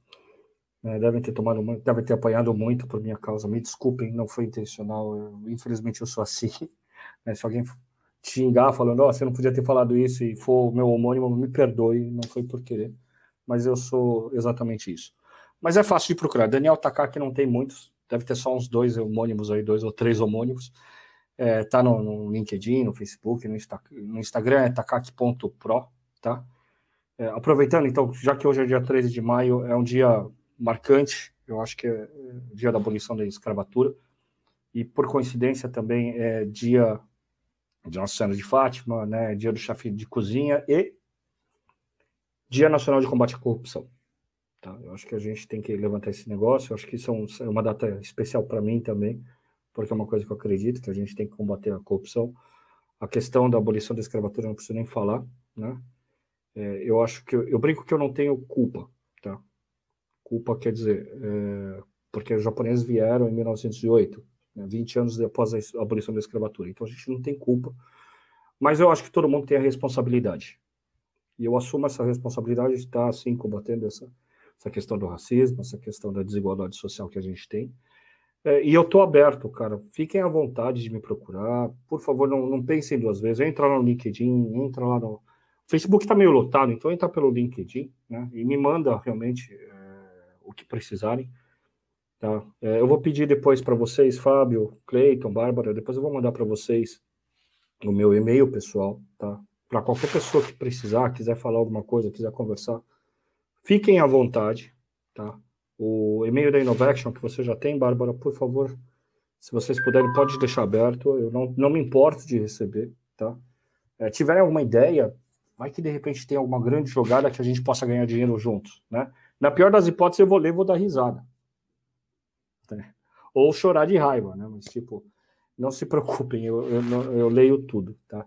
É, devem ter tomado, devem ter apanhado muito por minha causa. Me desculpem, não foi intencional. Eu, infelizmente, eu sou assim. É, se alguém xingar falando, oh, você não podia ter falado isso e for meu homônimo, me perdoe, não foi por querer. Mas eu sou exatamente isso. Mas é fácil de procurar. Daniel Takaki não tem muitos, deve ter só uns dois homônimos aí, dois ou três homônimos. É, tá no, no, LinkedIn, no Facebook, no, Insta, no Instagram é takaki.pro, tá? É, aproveitando, então, já que hoje é dia 13 de maio, é um dia marcante, eu acho que é, é dia da abolição da escravatura, e por coincidência também é dia de Nossa Senhora de Fátima, né, dia do chefe de cozinha e Dia Nacional de Combate à Corrupção. Tá? Eu acho que a gente tem que levantar esse negócio, eu acho que isso é, um, é uma data especial para mim também, porque é uma coisa que eu acredito, que a gente tem que combater a corrupção. A questão da abolição da escravatura eu não preciso nem falar, né? É, eu acho que eu, eu, brinco que eu não tenho culpa, tá? Culpa quer dizer, é, porque os japoneses vieram em 1908, né, 20 anos após a abolição da escravatura. Então a gente não tem culpa, mas eu acho que todo mundo tem a responsabilidade. E eu assumo essa responsabilidade de estar assim combatendo essa essa questão do racismo, essa questão da desigualdade social que a gente tem é, e eu estou aberto, cara. Fiquem à vontade de me procurar. Por favor, não, não pensem duas vezes. Entra no LinkedIn, entra lá no. O Facebook está meio lotado, então entra pelo LinkedIn né, e me manda realmente é, o que precisarem. Tá? É, eu vou pedir depois para vocês, Fábio, Cleiton, Bárbara, depois eu vou mandar para vocês o meu e-mail pessoal, tá? Para qualquer pessoa que precisar, quiser falar alguma coisa, quiser conversar, fiquem à vontade, tá? O e-mail da Innovation que você já tem, Bárbara, por favor, se vocês puderem, pode deixar aberto. Eu não, não me importo de receber, tá? É, tiverem alguma ideia, vai que de repente tem alguma grande jogada que a gente possa ganhar dinheiro juntos, né? Na pior das hipóteses, eu vou ler, vou dar risada. É. Ou chorar de raiva, né? Mas, tipo, não se preocupem, eu, eu, eu leio tudo, tá?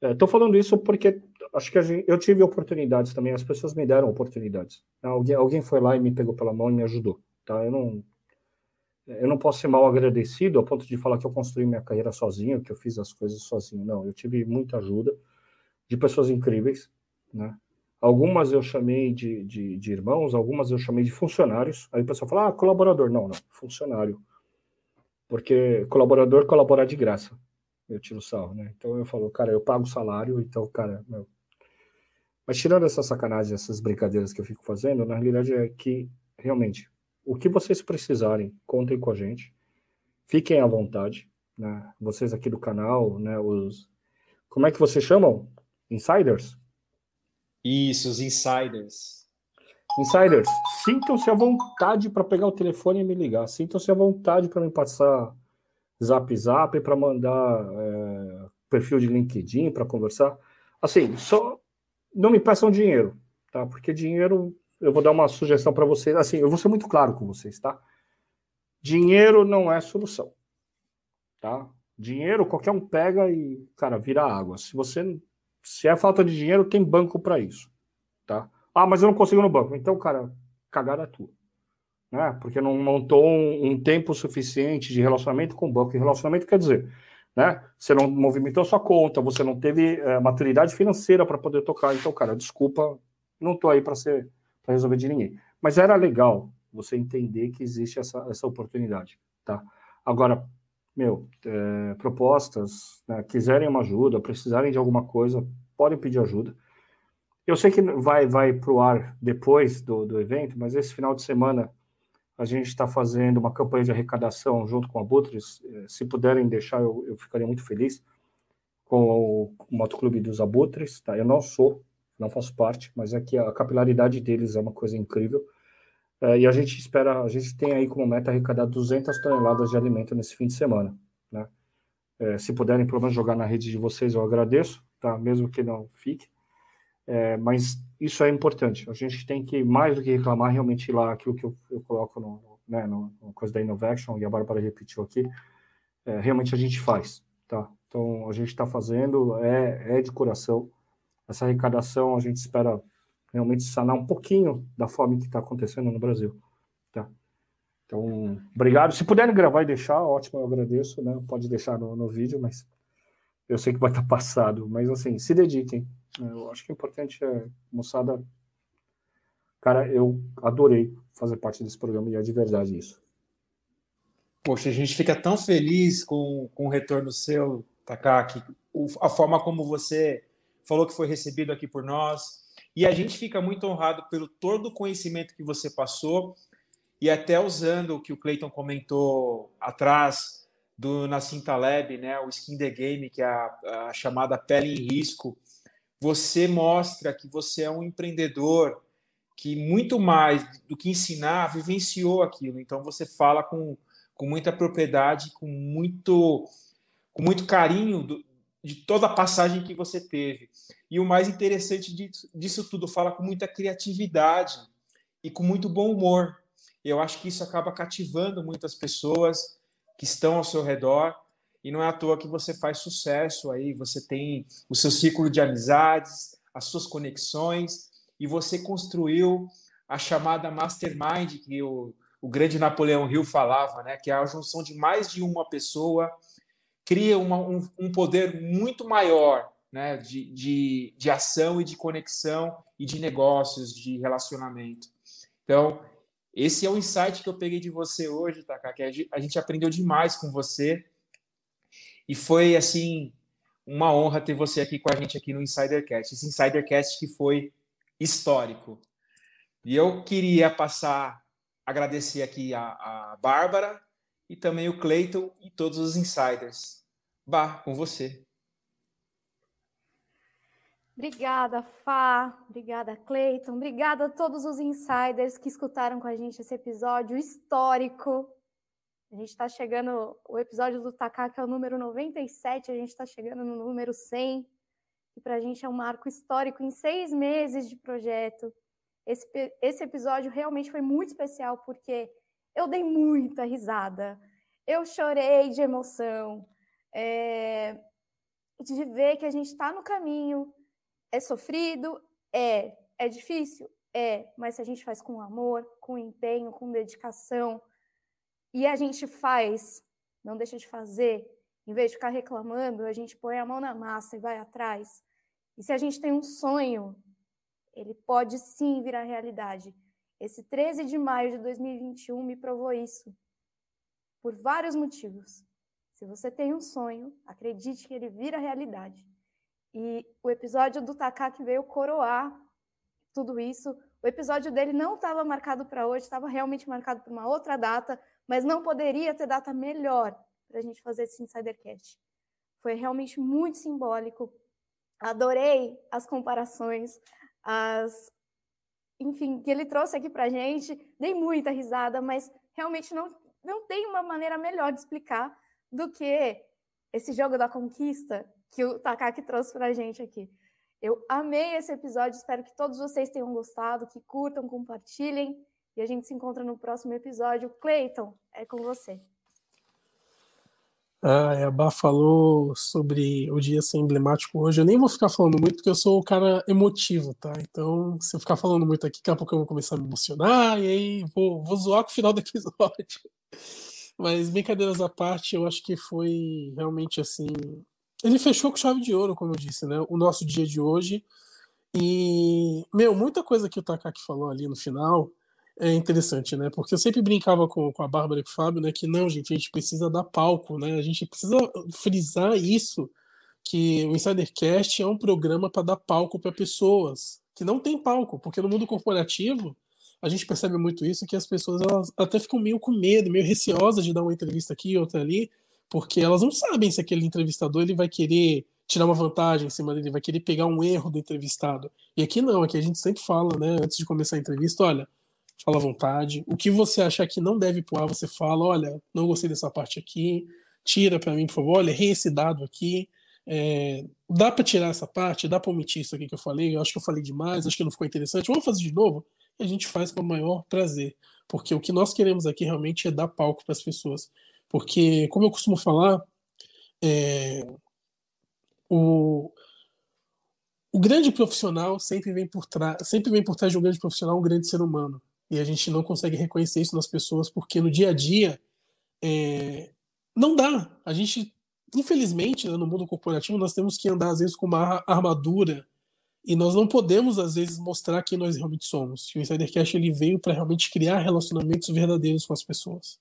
Estou é, falando isso porque acho que gente, eu tive oportunidades também, as pessoas me deram oportunidades. Ah, alguém, alguém foi lá e me pegou pela mão e me ajudou. Tá? Eu, não, eu não posso ser mal agradecido a ponto de falar que eu construí minha carreira sozinho, que eu fiz as coisas sozinho. Não, eu tive muita ajuda de pessoas incríveis. Né? Algumas eu chamei de, de, de irmãos, algumas eu chamei de funcionários. Aí o pessoal fala, ah, colaborador. Não, não, funcionário. Porque colaborador colabora de graça eu tiro sarro, né? Então eu falo, cara, eu pago salário, então, cara, meu. Mas tirando essa sacanagem, essas brincadeiras que eu fico fazendo, na realidade é que, realmente, o que vocês precisarem, contem com a gente. Fiquem à vontade, né? Vocês aqui do canal, né? Os... Como é que vocês chamam? Insiders? Isso, os insiders. Insiders, sintam-se à vontade para pegar o telefone e me ligar. Sintam-se à vontade para me passar Zap Zap, para mandar é, perfil de LinkedIn para conversar. Assim, só não me peçam dinheiro, tá? Porque dinheiro, eu vou dar uma sugestão para vocês. Assim, eu vou ser muito claro com vocês, tá? Dinheiro não é solução, tá? Dinheiro qualquer um pega e, cara, vira água. Se você se é falta de dinheiro, tem banco para isso, tá? Ah, mas eu não consigo no banco. Então, cara, cagada é tua né? porque não montou um, um tempo suficiente de relacionamento com o banco. E relacionamento quer dizer, né? Você não movimentou sua conta, você não teve é, maturidade financeira para poder tocar. Então, cara, desculpa, não estou aí para ser para resolver de ninguém. Mas era legal você entender que existe essa, essa oportunidade, tá? Agora, meu, é, propostas, né, quiserem uma ajuda, precisarem de alguma coisa, podem pedir ajuda. Eu sei que vai vai para o ar depois do, do evento, mas esse final de semana a gente está fazendo uma campanha de arrecadação junto com a Abutres. É, se puderem deixar, eu, eu ficaria muito feliz com o Motoclube dos Abutres. Tá? Eu não sou, não faço parte, mas é que a capilaridade deles é uma coisa incrível. É, e a gente espera, a gente tem aí como meta arrecadar 200 toneladas de alimento nesse fim de semana. Né? É, se puderem, pelo menos, jogar na rede de vocês, eu agradeço, tá? mesmo que não fique. É, mas isso é importante. A gente tem que, mais do que reclamar, realmente ir lá aquilo que eu, eu coloco no, né, no, no coisa da Innovation, e a Bárbara repetiu aqui, é, realmente a gente faz, tá? Então, a gente está fazendo, é, é de coração. Essa arrecadação, a gente espera realmente sanar um pouquinho da fome que está acontecendo no Brasil, tá? Então, obrigado. Se puderem gravar e deixar, ótimo, eu agradeço, né? Pode deixar no, no vídeo, mas eu sei que vai estar tá passado. Mas, assim, se dediquem, eu acho que o importante é, moçada, cara, eu adorei fazer parte desse programa e é de verdade isso. Poxa, a gente fica tão feliz com, com o retorno seu, Takaki, a forma como você falou que foi recebido aqui por nós. E a gente fica muito honrado pelo todo o conhecimento que você passou e até usando o que o Clayton comentou atrás do Nascinta Lab, né, o Skin the Game, que é a, a chamada pele em risco, você mostra que você é um empreendedor que, muito mais do que ensinar, vivenciou aquilo. Então, você fala com, com muita propriedade, com muito, com muito carinho do, de toda a passagem que você teve. E o mais interessante disso, disso tudo, fala com muita criatividade e com muito bom humor. Eu acho que isso acaba cativando muitas pessoas que estão ao seu redor e não é à toa que você faz sucesso aí, você tem o seu círculo de amizades, as suas conexões, e você construiu a chamada mastermind que o, o grande Napoleão Hill falava, né? que é a junção de mais de uma pessoa, cria uma, um, um poder muito maior né, de, de, de, ação e de conexão e de negócios, de relacionamento. Então, esse é o insight que eu peguei de você hoje, Taka, que a gente aprendeu demais com você e foi, assim, uma honra ter você aqui com a gente aqui no Insidercast. Esse Insidercast que foi histórico. E eu queria passar, agradecer aqui a, a Bárbara e também o Cleiton e todos os insiders. Bah, com você. Obrigada, Fá. Obrigada, Cleiton. Obrigada a todos os insiders que escutaram com a gente esse episódio histórico. A gente está chegando, o episódio do que é o número 97, a gente está chegando no número 100, que para a gente é um marco histórico em seis meses de projeto. Esse, esse episódio realmente foi muito especial, porque eu dei muita risada, eu chorei de emoção, é, de ver que a gente está no caminho, é sofrido, é, é difícil, é, mas se a gente faz com amor, com empenho, com dedicação, e a gente faz, não deixa de fazer, em vez de ficar reclamando, a gente põe a mão na massa e vai atrás. E se a gente tem um sonho, ele pode sim virar realidade. Esse 13 de maio de 2021 me provou isso, por vários motivos. Se você tem um sonho, acredite que ele vira realidade. E o episódio do Takaki veio coroar tudo isso. O episódio dele não estava marcado para hoje, estava realmente marcado para uma outra data, mas não poderia ter data melhor para a gente fazer esse Insidercast. Foi realmente muito simbólico. Adorei as comparações, as, enfim, que ele trouxe aqui para a gente. Dei muita risada, mas realmente não, não tem uma maneira melhor de explicar do que esse jogo da conquista que o Takaki trouxe para a gente aqui. Eu amei esse episódio, espero que todos vocês tenham gostado, que curtam, compartilhem e a gente se encontra no próximo episódio. Cleiton, é com você. Ah, é, a Bá falou sobre o dia ser emblemático hoje. Eu nem vou ficar falando muito, porque eu sou o cara emotivo, tá? Então, se eu ficar falando muito aqui, daqui a pouco eu vou começar a me emocionar e aí vou, vou zoar com o final do episódio. Mas, brincadeiras à parte, eu acho que foi realmente assim. Ele fechou com chave de ouro, como eu disse, né? O nosso dia de hoje. E, meu, muita coisa que o Takaki falou ali no final, é interessante, né? Porque eu sempre brincava com, com a Bárbara e com o Fábio, né? Que não, gente, a gente precisa dar palco, né? A gente precisa frisar isso, que o Insidercast é um programa para dar palco para pessoas que não tem palco, porque no mundo corporativo a gente percebe muito isso, que as pessoas elas até ficam meio com medo, meio receosas de dar uma entrevista aqui, outra ali, porque elas não sabem se aquele entrevistador ele vai querer tirar uma vantagem em cima dele, vai querer pegar um erro do entrevistado. E aqui não, aqui a gente sempre fala, né, antes de começar a entrevista, olha, fala à vontade. O que você achar que não deve pular? você fala, olha, não gostei dessa parte aqui, tira para mim, por favor, olha, errei esse dado aqui. É, dá para tirar essa parte, dá para omitir isso aqui que eu falei, eu acho que eu falei demais, acho que não ficou interessante, vamos fazer de novo? E a gente faz com o maior prazer, porque o que nós queremos aqui realmente é dar palco para as pessoas. Porque, como eu costumo falar, é, o, o grande profissional sempre vem por trás, sempre vem por trás de um grande profissional, um grande ser humano. E a gente não consegue reconhecer isso nas pessoas porque no dia a dia é, não dá. A gente, infelizmente, né, no mundo corporativo, nós temos que andar às vezes com uma armadura e nós não podemos às vezes mostrar quem nós realmente somos. E o cash ele veio para realmente criar relacionamentos verdadeiros com as pessoas.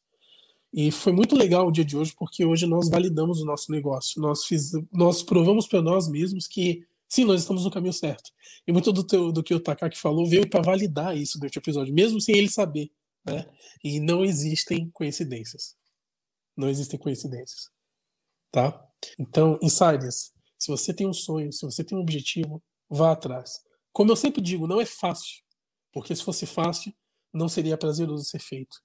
E foi muito legal o dia de hoje porque hoje nós validamos o nosso negócio. Nós fiz, nós provamos para nós mesmos que Sim, nós estamos no caminho certo. E muito do, teu, do que o Takaki falou veio para validar isso durante o episódio, mesmo sem ele saber. Né? E não existem coincidências. Não existem coincidências. Tá? Então, insiders, se você tem um sonho, se você tem um objetivo, vá atrás. Como eu sempre digo, não é fácil. Porque se fosse fácil, não seria prazeroso ser feito.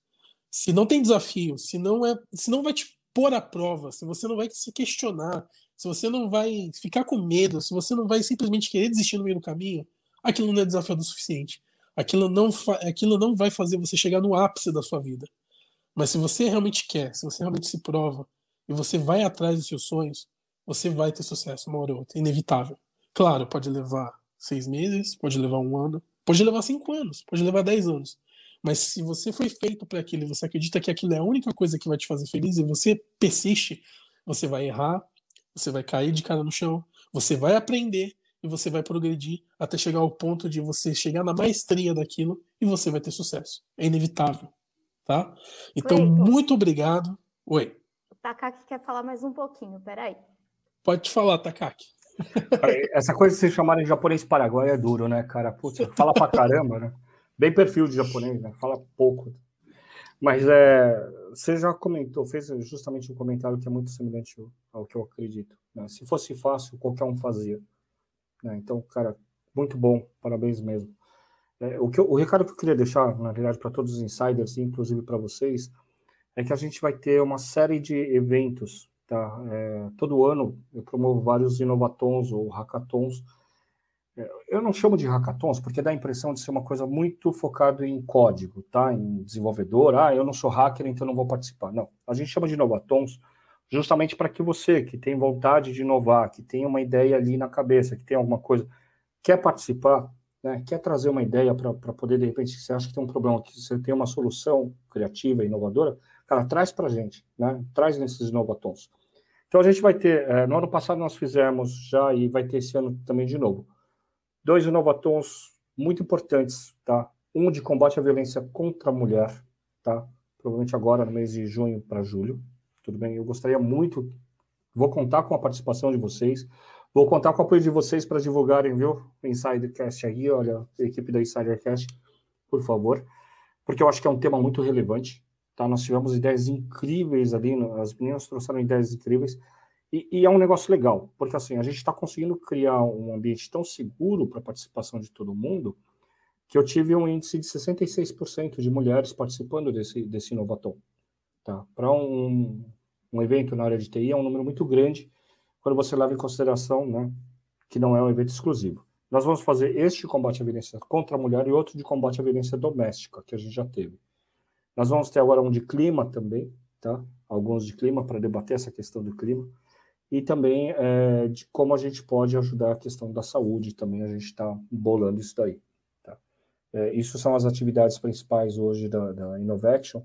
Se não tem desafio, se não é, se não vai te pôr à prova, se você não vai se questionar, se você não vai ficar com medo, se você não vai simplesmente querer desistir no meio do caminho, aquilo não é desafiador o suficiente. Aquilo não, aquilo não vai fazer você chegar no ápice da sua vida. Mas se você realmente quer, se você realmente se prova e você vai atrás dos seus sonhos, você vai ter sucesso uma hora ou outra, inevitável. Claro, pode levar seis meses, pode levar um ano, pode levar cinco anos, pode levar dez anos. Mas se você foi feito para aquilo, você acredita que aquilo é a única coisa que vai te fazer feliz e você persiste, você vai errar, você vai cair de cara no chão, você vai aprender e você vai progredir até chegar ao ponto de você chegar na maestria daquilo e você vai ter sucesso. É inevitável, tá? Então, Oi, muito obrigado. Oi. O Takaki quer falar mais um pouquinho, peraí. Pode falar, Takaki. Essa coisa de se chamarem japonês paraguai é duro, né, cara? Putz, fala pra caramba, né? Bem perfil de japonês, né? Fala pouco. Mas é, você já comentou, fez justamente um comentário que é muito semelhante ao que eu acredito. Né? Se fosse fácil, qualquer um fazia. Né? Então, cara, muito bom, parabéns mesmo. É, o, que eu, o recado que eu queria deixar, na verdade, para todos os insiders, inclusive para vocês, é que a gente vai ter uma série de eventos. Tá? É, todo ano eu promovo vários inovatons ou hackathons eu não chamo de hackathons porque dá a impressão de ser uma coisa muito focada em código, tá? Em desenvolvedor, ah, eu não sou hacker, então não vou participar. Não, a gente chama de novatons justamente para que você que tem vontade de inovar, que tem uma ideia ali na cabeça, que tem alguma coisa, quer participar, né? Quer trazer uma ideia para poder de repente, se você acha que tem um problema, que você tem uma solução criativa, inovadora, cara, traz para a gente, né? Traz nesses novatons. Então a gente vai ter, é, no ano passado nós fizemos já e vai ter esse ano também de novo dois inovatons muito importantes, tá? Um de combate à violência contra a mulher, tá? Provavelmente agora no mês de junho para julho. Tudo bem? Eu gostaria muito, vou contar com a participação de vocês. Vou contar com o apoio de vocês para divulgarem, viu? Insidercast aí, olha, a equipe da Insidercast, por favor. Porque eu acho que é um tema muito relevante, tá? Nós tivemos ideias incríveis ali, as meninas trouxeram ideias incríveis. E, e, é um negócio legal, porque assim, a gente está conseguindo criar um ambiente tão seguro para a participação de todo mundo, que eu tive um índice de 66% de mulheres participando desse, desse Inovatom. Tá? Para um, um evento na área de TI, é um número muito grande, quando você leva em consideração né, que não é um evento exclusivo. Nós vamos fazer este combate à violência contra a mulher e outro de combate à violência doméstica, que a gente já teve. Nós vamos ter agora um de clima também, tá? alguns de clima, para debater essa questão do clima e também é, de como a gente pode ajudar a questão da saúde, também a gente está bolando isso daí. Tá? É, isso são as atividades principais hoje da, da Innovation,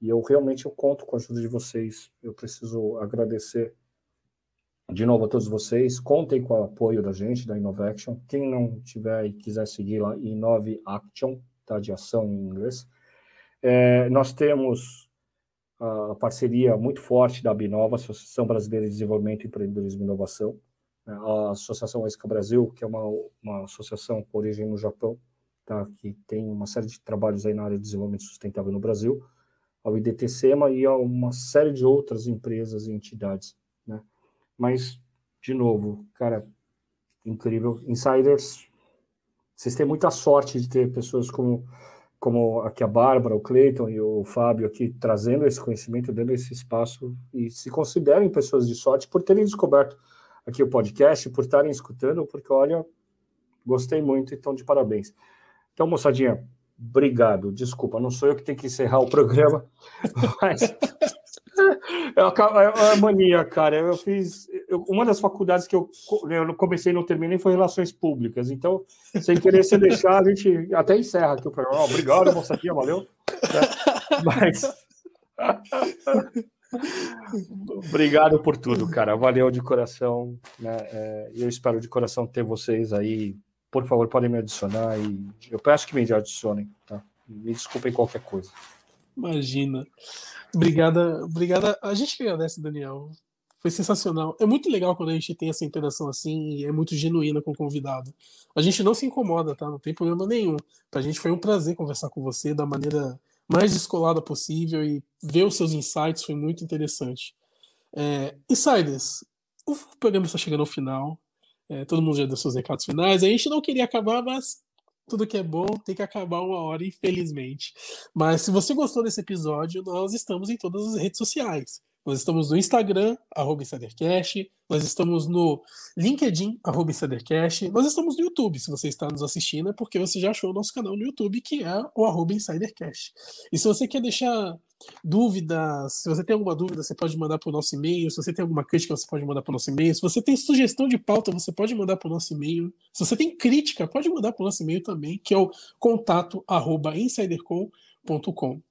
e eu realmente eu conto com a ajuda de vocês, eu preciso agradecer de novo a todos vocês, contem com o apoio da gente, da Innovation, quem não tiver e quiser seguir lá, Innove Action, tá, de ação em inglês, é, nós temos a parceria muito forte da Binova, Associação Brasileira de Desenvolvimento, Empreendedorismo e Inovação, né? a Associação ESCA Brasil, que é uma, uma associação com origem no Japão, tá, que tem uma série de trabalhos aí na área de desenvolvimento sustentável no Brasil, ao IDTCEMA e a uma série de outras empresas e entidades. Né? Mas, de novo, cara, incrível. Insiders, vocês têm muita sorte de ter pessoas como como aqui a Bárbara, o Cleiton e o Fábio aqui trazendo esse conhecimento, dando esse espaço e se considerem pessoas de sorte por terem descoberto aqui o podcast, por estarem escutando, porque olha, gostei muito, então de parabéns. Então, moçadinha, obrigado. Desculpa, não sou eu que tenho que encerrar o programa, mas é, é a mania, cara. Eu fiz eu, uma das faculdades que eu, eu comecei e não terminei foi Relações Públicas. Então, sem querer se deixar, a gente até encerra aqui o programa. Obrigado, moçadinha, valeu. É, mas. Obrigado por tudo, cara. Valeu de coração. Né? É, eu espero de coração ter vocês aí. Por favor, podem me adicionar e eu peço que me adicionem, tá? Me desculpem qualquer coisa. Imagina. Obrigada, obrigada. A gente que agradece, Daniel. Foi sensacional. É muito legal quando a gente tem essa interação assim e é muito genuína com o convidado. A gente não se incomoda, tá? Não tem problema nenhum. Pra gente foi um prazer conversar com você da maneira mais descolada possível e ver os seus insights foi muito interessante. É, insiders, o programa está chegando ao final. É, todo mundo já deu seus recados finais. A gente não queria acabar, mas tudo que é bom tem que acabar uma hora, infelizmente. Mas se você gostou desse episódio, nós estamos em todas as redes sociais. Nós estamos no Instagram, arroba InsiderCast. Nós estamos no LinkedIn, arroba InsiderCast. Nós estamos no YouTube, se você está nos assistindo, é porque você já achou o nosso canal no YouTube, que é o arroba InsiderCast. E se você quer deixar dúvidas, se você tem alguma dúvida, você pode mandar para o nosso e-mail. Se você tem alguma crítica, você pode mandar para o nosso e-mail. Se você tem sugestão de pauta, você pode mandar para o nosso e-mail. Se você tem crítica, pode mandar para o nosso e-mail também, que é o contato arroba insidercom.com.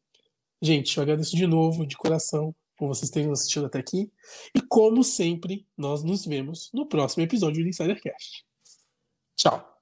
Gente, eu agradeço de novo, de coração por vocês terem assistido até aqui. E como sempre, nós nos vemos no próximo episódio do Insidercast. Tchau!